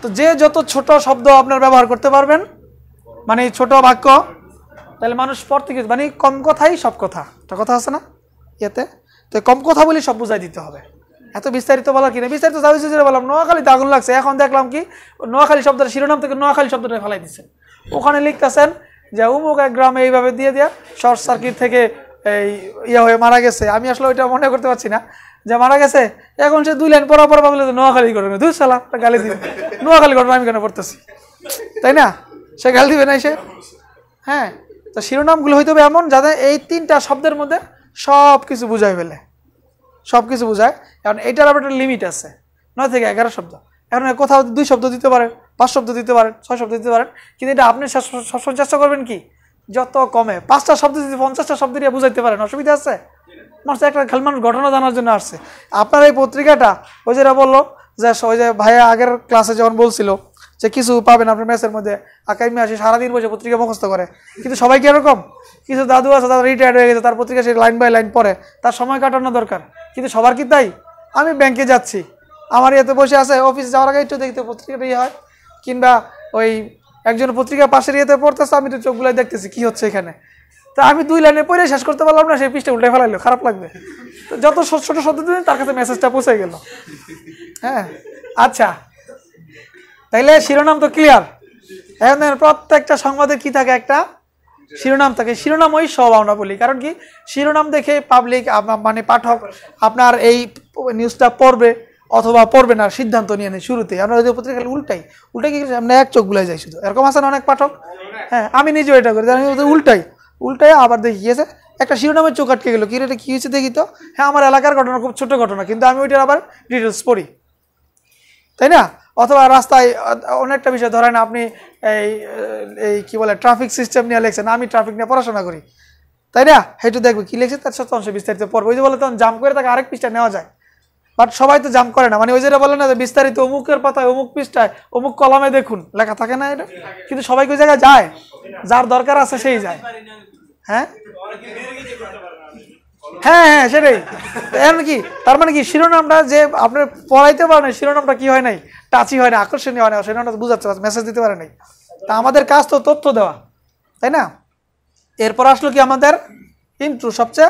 তো যে যত ছোট শব্দ আপনার ব্যবহার করতে পারবেন মানে ছোট বাক্য তাহলে মানুষ পড়তে কিছু মানে কম কথাই সব কথা একটা কথা আছে না ইয়েতে তো কম কথা বলি সব বুঝাই দিতে হবে এত বিস্তারিত বলার কিনা বিস্তারিত যা হয়েছে যেটা বললাম নোয়াখালীতে আগুন লাগছে এখন দেখলাম কি নোয়াখালী শব্দটা শিরোনাম থেকে নোয়াখালী শব্দটা ফেলাই দিচ্ছে ওখানে লিখতেছেন যে উমুক এক গ্রামে এইভাবে দিয়ে দেওয়া শর্ট সার্কিট থেকে এই ইয়ে হয়ে মারা গেছে আমি আসলে ওইটা মনে করতে পারছি না যে মারা গেছে এখন সে দুই লাইন পরাপর বলে নোয়াখালী ঘটনা দুই সালা গালি দিবে নোয়াখালী ঘটনা আমি কেন পড়তেছি তাই না সে গালি দিবে না সে হ্যাঁ তো শিরোনামগুলো হইতে হবে এমন যাতে এই তিনটা শব্দের মধ্যে সব কিছু বুঝায় ফেলে সব কিছু বুঝায় কারণ এইটার আবার একটা লিমিট আছে নয় থেকে এগারো শব্দ এখন কোথাও দুই শব্দ দিতে পারে পাঁচ শব্দ দিতে পারেন ছয় শব্দ দিতে পারেন কিন্তু এটা আপনি সবসময় চেষ্টা করবেন কি যত কমে পাঁচটা শব্দ দিতে পঞ্চাশটা শব্দ দিয়ে বুঝাইতে পারেন অসুবিধা আছে মানুষ একটা খালি মানুষ ঘটনা জানার জন্য আসছে আপনার এই পত্রিকাটা ওই যেটা বললো যে ওই যে ভাইয়া আগের ক্লাসে যখন বলছিল যে কিছু পাবেন আপনার ম্যাচের মধ্যে আকাইমি আসে সারাদিন বসে পত্রিকা মুখস্থ করে কিন্তু সবাই কি এরকম কিছু দাদু আছে তারা রিটায়ার্ড হয়ে গেছে তার পত্রিকা সে লাইন বাই লাইন পড়ে তার সময় কাটানো দরকার কিন্তু সবার কি তাই আমি ব্যাংকে যাচ্ছি আমার ইয়েতে বসে আছে অফিস যাওয়ার আগে একটু দেখতে পত্রিকাটা ইয়ে হয় কিংবা ওই একজন পত্রিকা পাশের ইয়েতে পড়তেছে আমি তো চোখগুলো দেখতেছি কি হচ্ছে এখানে তা আমি দুই লাইনে পড়ে শেষ করতে পারলাম না সেই পিসটা উল্টে ফেলাইলো খারাপ লাগবে তো যত ছোট শব্দ দিন তার কাছে মেসেজটা পৌঁছে গেল হ্যাঁ আচ্ছা তাইলে শিরোনাম তো ক্লিয়ার এখন প্রত্যেকটা সংবাদে কি থাকে একটা শিরোনাম থাকে শিরোনাম ওই সম্ভাবনা বলি কারণ কি শিরোনাম দেখে পাবলিক মানে পাঠক আপনার এই নিউজটা পড়বে অথবা পড়বে না সিদ্ধান্ত নিয়ে নেই শুরুতেই আমরা ওই পত্রিকা উল্টাই উল্টাই কি আমরা এক চোখ গুলাই যাই শুধু এরকম না অনেক পাঠক হ্যাঁ আমি নিজেও এটা করি উল্টাই উল্টাই আবার দেখি গিয়েছে একটা শিরোনামের চোখ আটকে গেলো কি এটা কী হয়েছে দেখি তো হ্যাঁ আমার এলাকার ঘটনা খুব ছোটো ঘটনা কিন্তু আমি ওইটার আবার ডিটেলস পড়ি তাই না অথবা রাস্তায় অনেকটা বিষয় ধরেন আপনি এই এই কী বলে ট্রাফিক সিস্টেম নিয়ে লেখছেন আমি ট্রাফিক নিয়ে পড়াশোনা করি তাই না সেটু দেখবে কী লেখছে তার শতাংশ বিস্তারিত পড়বো ওই যে বলে তখন জাম্প করে তাকে আরেক পিসটা নেওয়া যায় বাট সবাই তো জাম করে না মানে ওই যেটা বলে না যে বিস্তারিত অমুকের পাতায় অমুক পৃষ্ঠায় অমুক কলমে দেখুন লেখা থাকে না এটা কিন্তু সবাই ওই জায়গায় যায় যার দরকার আছে সেই যায় হ্যাঁ হ্যাঁ হ্যাঁ সেটাই এমন মানে কি তার মানে কি শিরোনামটা যে আপনি পড়াইতে পারেন শিরোনামটা কি হয় নাই টাচই হয় না আকর্ষণীয় হয় না শিরোনামটা বুঝাচ্ছে মেসেজ দিতে পারে নাই তা আমাদের কাজ তো তথ্য দেওয়া তাই না এরপর আসলো কি আমাদের ইন্ট্রু সবচেয়ে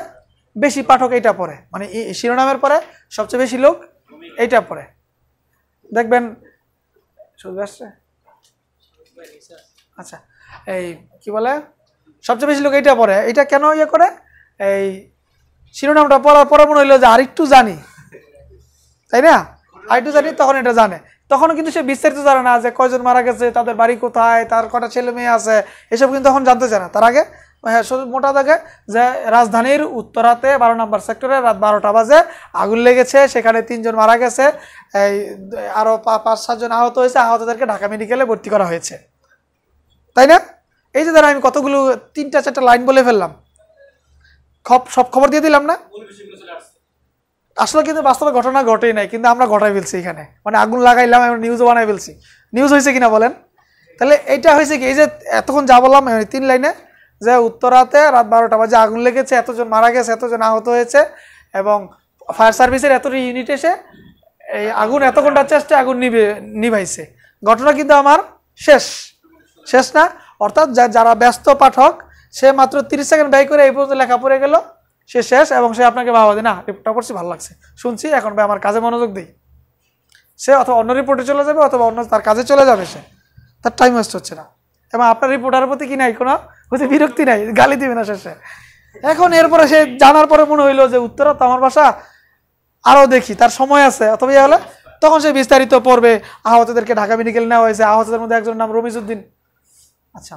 বেশি পাঠক এটা পড়ে মানে শিরোনামের পরে সবচেয়ে বেশি লোক এইটা পড়ে দেখবেন আসছে আচ্ছা এই কি বলে সবচেয়ে বেশি লোক এইটা পড়ে এটা কেন ইয়ে করে এই শিরোনামটা পড়ার পরে মনে হইলো যে আরেকটু জানি তাই না আরেকটু জানি তখন এটা জানে তখন কিন্তু সে বিস্তারিত জানে না যে কয়জন মারা গেছে তাদের বাড়ি কোথায় তার কটা ছেলে মেয়ে আছে এসব কিন্তু তখন জানতে চায় না তার আগে হ্যাঁ মোটা দাগে যে রাজধানীর উত্তরাতে বারো নম্বর সেক্টরে রাত বারোটা বাজে আগুন লেগেছে সেখানে তিনজন মারা গেছে এই আরও পাঁচ সাতজন আহত হয়েছে আহতদেরকে ঢাকা মেডিকেলে ভর্তি করা হয়েছে তাই না এই যে দ্বারা আমি কতগুলো তিনটা চারটা লাইন বলে ফেললাম সব খবর দিয়ে দিলাম না আসলে কিন্তু বাস্তবে ঘটনা ঘটেই নাই কিন্তু আমরা ঘটাই ফেলছি এখানে মানে আগুন লাগাইলাম আমরা নিউজও বানাই ফেলছি নিউজ হয়েছে কিনা বলেন তাহলে এটা হয়েছে কি এই যে এতক্ষণ যা বললাম তিন লাইনে যে উত্তরাতে রাত বারোটা বাজে আগুন লেগেছে এতজন মারা গেছে এতজন আহত হয়েছে এবং ফায়ার সার্ভিসের এত ইউনিট এসে এই আগুন এত ঘন্টার চেষ্টা আগুন নিবে নিভাইছে ঘটনা কিন্তু আমার শেষ শেষ না অর্থাৎ যারা ব্যস্ত পাঠক সে মাত্র তিরিশ সেকেন্ড ব্যয় করে এই পর্যন্ত লেখা পড়ে গেল সে শেষ এবং সে আপনাকে ভাবা দিই না রিপোর্টটা করছি ভালো লাগছে শুনছি এখন ভাই আমার কাজে মনোযোগ দিই সে অথবা অন্য রিপোর্টে চলে যাবে অথবা অন্য তার কাজে চলে যাবে সে তার টাইম ওয়েস্ট হচ্ছে না এবং আপনার রিপোর্টারের প্রতি কি নাই কোনো বুঝলি বিরক্তি নাই গালি দিবে না শেষে এখন এরপরে সে জানার পরে মনে হইলো যে উত্তরা তো আমার ভাষা আরও দেখি তার সময় আছে অথবা হলে তখন সে বিস্তারিত পড়বে আহতদেরকে ঢাকা মেডিকেল নেওয়া হয়েছে আহতদের মধ্যে একজনের নাম রমিজউদ্দিন আচ্ছা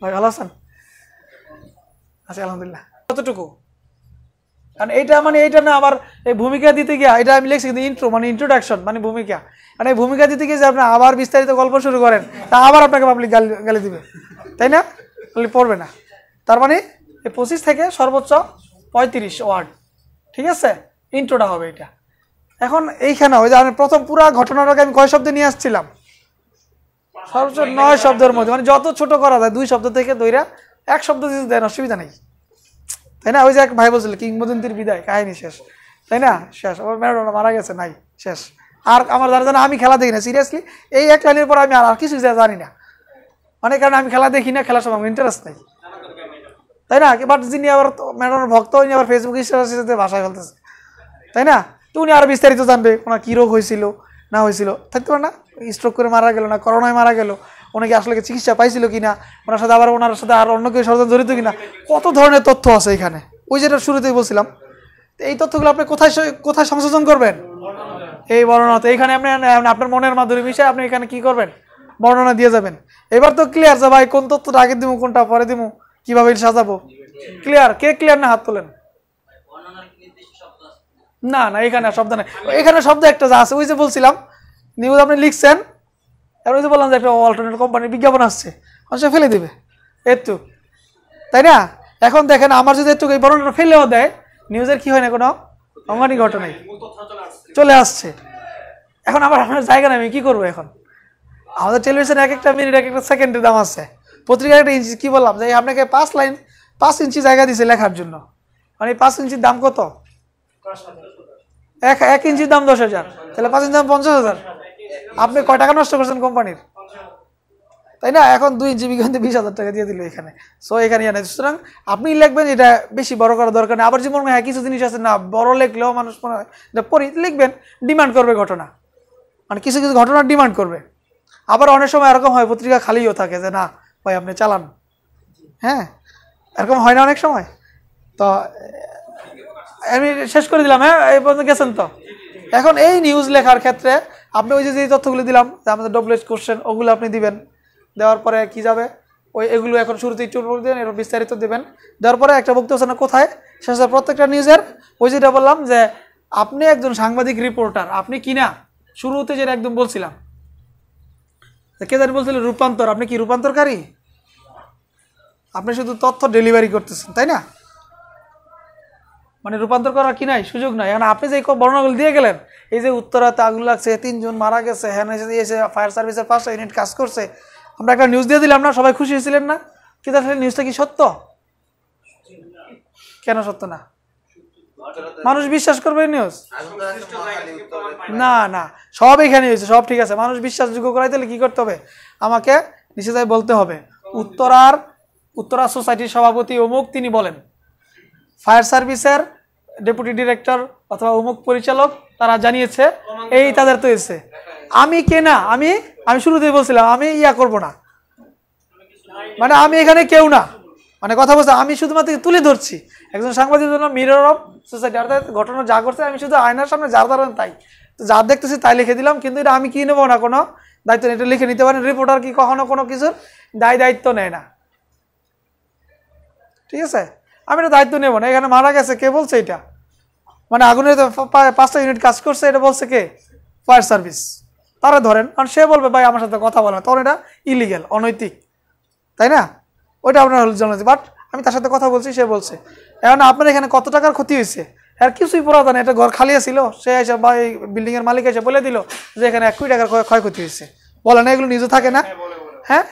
ভাই ভালো আছেন আচ্ছা আলহামদুলিল্লাহ কতটুকু কারণ এইটা মানে এইটা না আবার এই ভূমিকা দিতে গিয়ে এটা আমি লিখছি কিন্তু ইন্ট্রো মানে ইন্ট্রোডাকশন মানে ভূমিকা মানে এই ভূমিকা দিতে গিয়ে যে আপনি আবার বিস্তারিত গল্প শুরু করেন তা আবার আপনাকে পাবলিক গালি গালি দিবে তাই না পাবলিক পড়বে না তার মানে এই পঁচিশ থেকে সর্বোচ্চ পঁয়ত্রিশ ওয়ার্ড ঠিক আছে ইন্ট্রোটা হবে এটা এখন এইখানে ওই যে আমি প্রথম পুরো ঘটনাটাকে আমি কয় শব্দে নিয়ে আসছিলাম সর্বোচ্চ নয় শব্দের মধ্যে মানে যত ছোট করা যায় দুই শব্দ থেকে দইরা এক শব্দ দেন অসুবিধা নেই তাই না ওই যে এক ভাই বলছিল কিংবদন্তির বিদায় কাহিনী শেষ তাই না শেষ ও ম্যারাডোনা মারা গেছে নাই শেষ আর আমার জানা জানা আমি খেলা দেখি না সিরিয়াসলি এই এক লাইনের পর আমি আর কিছু জানি না অনেক মানে কারণে আমি খেলা দেখি না খেলার সময় ইন্টারেস্ট নেই তাই না বাট যিনি আবার ম্যাডোনার ভক্ত উনি আবার ফেসবুক ইনস্টাগ্রাম ভাষায় ফেলতেছে তাই না তো উনি আরও বিস্তারিত জানবে ওনার কী রোগ হয়েছিল না হয়েছিল থাকতে পারে না স্ট্রোক করে মারা গেল না করোনায় মারা গেল অনেকে আসলে চিকিৎসা পাইছিল কিনা ওনার সাথে আবার ওনার সাথে আর অন্য কেউ ষড়যন্ত্র জড়িত কিনা কত ধরনের তথ্য আছে এখানে ওই যেটা শুরুতেই বলছিলাম এই তথ্যগুলো আপনি কোথায় কোথায় সংশোধন করবেন এই তো এখানে আপনি আপনার মনের মাধ্যমে মিশে আপনি এখানে কি করবেন বর্ণনা দিয়ে যাবেন এবার তো ক্লিয়ার যে ভাই কোন তথ্যটা আগে দিব কোনটা পরে দিব কিভাবে সাজাবো ক্লিয়ার কে ক্লিয়ার না হাত তোলেন না না এখানে শব্দ নাই এখানে শব্দ একটা যা আছে ওই যে বলছিলাম নিউজ আপনি লিখছেন তারপরে যে বললাম যে একটা অল্টারনেট কোম্পানির বিজ্ঞাপন আসছে সে ফেলে দেবে একটু তাই না এখন দেখেন আমার যদি একটু এই বর্ণনাটা ফেলেও দেয় নিউজের কি হয় না কোনো অঙ্গানি ঘটনাই চলে আসছে এখন আমার আপনার জায়গা নেই আমি কী করবো এখন আমাদের টেলিভিশন এক একটা মিনিট এক একটা সেকেন্ডের দাম আছে পত্রিকার একটা ইঞ্চি কী বললাম যে আপনাকে পাঁচ লাইন পাঁচ ইঞ্চি জায়গা দিছে লেখার জন্য মানে পাঁচ ইঞ্চির দাম কত এক এক ইঞ্চির দাম দশ হাজার তাহলে পাঁচ ইঞ্চির দাম পঞ্চাশ হাজার আপনি কয় টাকা নষ্ট করছেন কোম্পানির তাই না এখন দুই ইঞ্চি বিজ্ঞান বিশ হাজার টাকা দিয়ে দিল এখানে সো এখানে জানে সুতরাং আপনি লিখবেন এটা বেশি বড় করার দরকার নেই আবার যে মনে হয় হ্যাঁ, কিছু জিনিস আছে না বড় লিখলেও মানুষ মনে হয় পড়ি লিখবেন ডিমান্ড করবে ঘটনা মানে কিছু কিছু ঘটনা ডিমান্ড করবে আবার অনেক সময় এরকম হয় পত্রিকা খালিও থাকে যে না ভাই আপনি চালান হ্যাঁ এরকম হয় না অনেক সময় তো আমি শেষ করে দিলাম হ্যাঁ এই পর্যন্ত গেছেন তো এখন এই নিউজ লেখার ক্ষেত্রে আপনি ওই যে যে তথ্যগুলো দিলাম যে আমাদের ডবলেট কোশ্চেন ওগুলো আপনি দিবেন দেওয়ার পরে কি যাবে ওই এগুলো এখন শুরুতে একটু করে দেবেন এরপর বিস্তারিত দেবেন দেওয়ার পরে একটা বক্তব্য না কোথায় শেষে প্রত্যেকটা নিউজের ওই যেটা বললাম যে আপনি একজন সাংবাদিক রিপোর্টার আপনি কিনা শুরুতে যেটা একদম বলছিলাম কে জানি বলছিলেন রূপান্তর আপনি কি রূপান্তরকারী আপনি শুধু তথ্য ডেলিভারি করতেছেন তাই না মানে রূপান্তর করার কি নাই সুযোগ নাই এখন আপনি যে বর্ণনাগুলো দিয়ে গেলেন এই যে উত্তরাতে আগুন লাগছে তিনজন মারা গেছে হ্যান এসে এসে ফায়ার সার্ভিসের পাঁচটা ইউনিট কাজ করছে আমরা একটা নিউজ দিয়ে দিলাম না সবাই খুশি হয়েছিলেন না কিন্তু আসলে নিউজটা কি সত্য কেন সত্য না মানুষ বিশ্বাস করবে নিউজ না না সব এখানে হয়েছে সব ঠিক আছে মানুষ বিশ্বাসযোগ্য করাই তাহলে কী করতে হবে আমাকে নিশ্চয় বলতে হবে উত্তরার উত্তরা সোসাইটির সভাপতি অমুক তিনি বলেন ফায়ার সার্ভিসের ডেপুটি ডিরেক্টর অথবা অমুক পরিচালক তারা জানিয়েছে এই তাদের তো এসে আমি কে না আমি আমি শুরুতেই বলছিলাম আমি ইয়া করব না মানে আমি এখানে কেউ না মানে কথা বলছে আমি শুধুমাত্র তুলে ধরছি একজন সাংবাদিক জন্য মিরর অফ সোসাইটি অর্থাৎ ঘটনা যা করছে আমি শুধু আয়নার সামনে যার ধরেন তাই তো যা দেখতেছি তাই লিখে দিলাম কিন্তু এটা আমি কি নেবো না কোনো দায়িত্ব নেই এটা লিখে নিতে পারেন রিপোর্টার কি কখনো কোনো কিছুর দায় দায়িত্ব নেয় না ঠিক আছে আমি এটা দায়িত্ব নেব না এখানে মারা গেছে কে বলছে এটা মানে আগুনের পাঁচটা ইউনিট কাজ করছে এটা বলছে কে ফায়ার সার্ভিস তারা ধরেন কারণ সে বলবে ভাই আমার সাথে কথা বলে না তখন এটা ইলিগ্যাল অনৈতিক তাই না ওইটা আপনার জন্য বাট আমি তার সাথে কথা বলছি সে বলছে এখন আপনার এখানে কত টাকার ক্ষতি হয়েছে আর কিছুই পুরাতন এটা ঘর খালি ছিল সে এসে বা এই বিল্ডিংয়ের মালিক এসে বলে দিল যে এখানে এক কোটি টাকার ক্ষয়ক্ষতি হয়েছে বলে না এগুলো নিজে থাকে না হ্যাঁ, হ্যাঁ?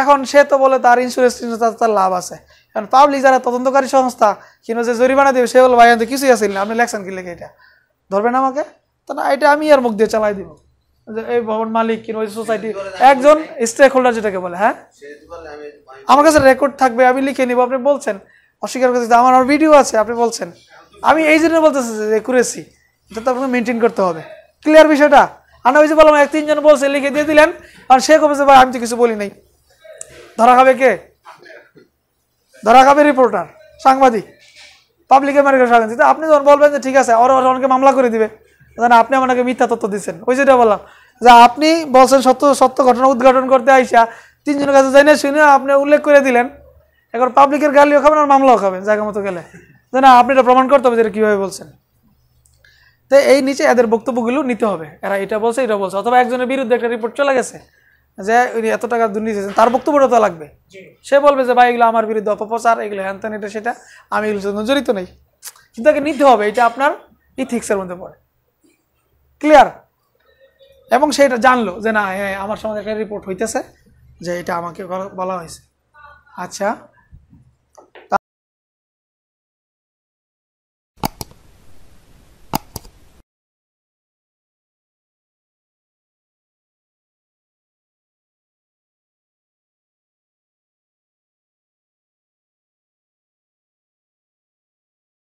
এখন সে তো বলে তার ইন্স্যুরেন্স তার লাভ আছে কারণ পাবলিক যারা তদন্তকারী সংস্থা কিন্তু যে জরিমানা দেবে সে বলবো ভাই কিছুই আসিল না আপনি লেখছেন কি লেখে এটা ধরবেন আমাকে তো না এটা আমি আর মুখ দিয়ে চালাই দিব যে এই ভবন মালিক কিনা ওই সোসাইটি একজন স্টেক হোল্ডার যেটাকে বলে হ্যাঁ আমার কাছে রেকর্ড থাকবে আমি লিখে নিব আপনি বলছেন অস্বীকার করতে আমার আমার ভিডিও আছে আপনি বলছেন আমি এই জন্য বলতেছি যে করেছি এটা তো আপনাকে মেনটেন করতে হবে ক্লিয়ার বিষয়টা আমি ওই যে বললাম এক তিনজন বলছে লিখে দিয়ে দিলেন আর সে কবে যে ভাই আমি তো কিছু বলি নাই ধরা হবে কে ধরা খাবে রিপোর্টার সাংবাদিক পাবলিকের মার্কেট সাংবাদিক আপনি যখন বলবেন যে ঠিক আছে ওরা অনেকে মামলা করে দিবে না আপনি আমাকে মিথ্যা তথ্য দিচ্ছেন ওই যেটা বললাম যে আপনি বলছেন সত্য সত্য ঘটনা উদ্ঘাটন করতে আইসা তিনজনের কাছে যাই না শুনে আপনি উল্লেখ করে দিলেন এখন পাবলিকের গালিও খাবেন আর মামলাও খাবেন জায়গা মতো গেলে যে না আপনি এটা প্রমাণ করতে হবে যেটা কীভাবে বলছেন তো এই নিচে এদের বক্তব্যগুলো নিতে হবে এরা এটা বলছে এটা বলছে অথবা একজনের বিরুদ্ধে একটা রিপোর্ট চলে গেছে যে উনি এত টাকা দুর্নীতি তার বক্তব্যটা তো লাগবে সে বলবে যে ভাই এগুলো আমার বিরুদ্ধে অপপ্রচার এগুলো হ্যান ত্যান এটা সেটা আমি এগুলো জন্য জড়িত নেই কিন্তু তাকে নিতে হবে এটা আপনার ইথিক্সের মধ্যে পড়ে ক্লিয়ার এবং সেটা জানলো যে না হ্যাঁ আমার সমাজে একটা রিপোর্ট হইতেছে যে এটা আমাকে বলা হয়েছে আচ্ছা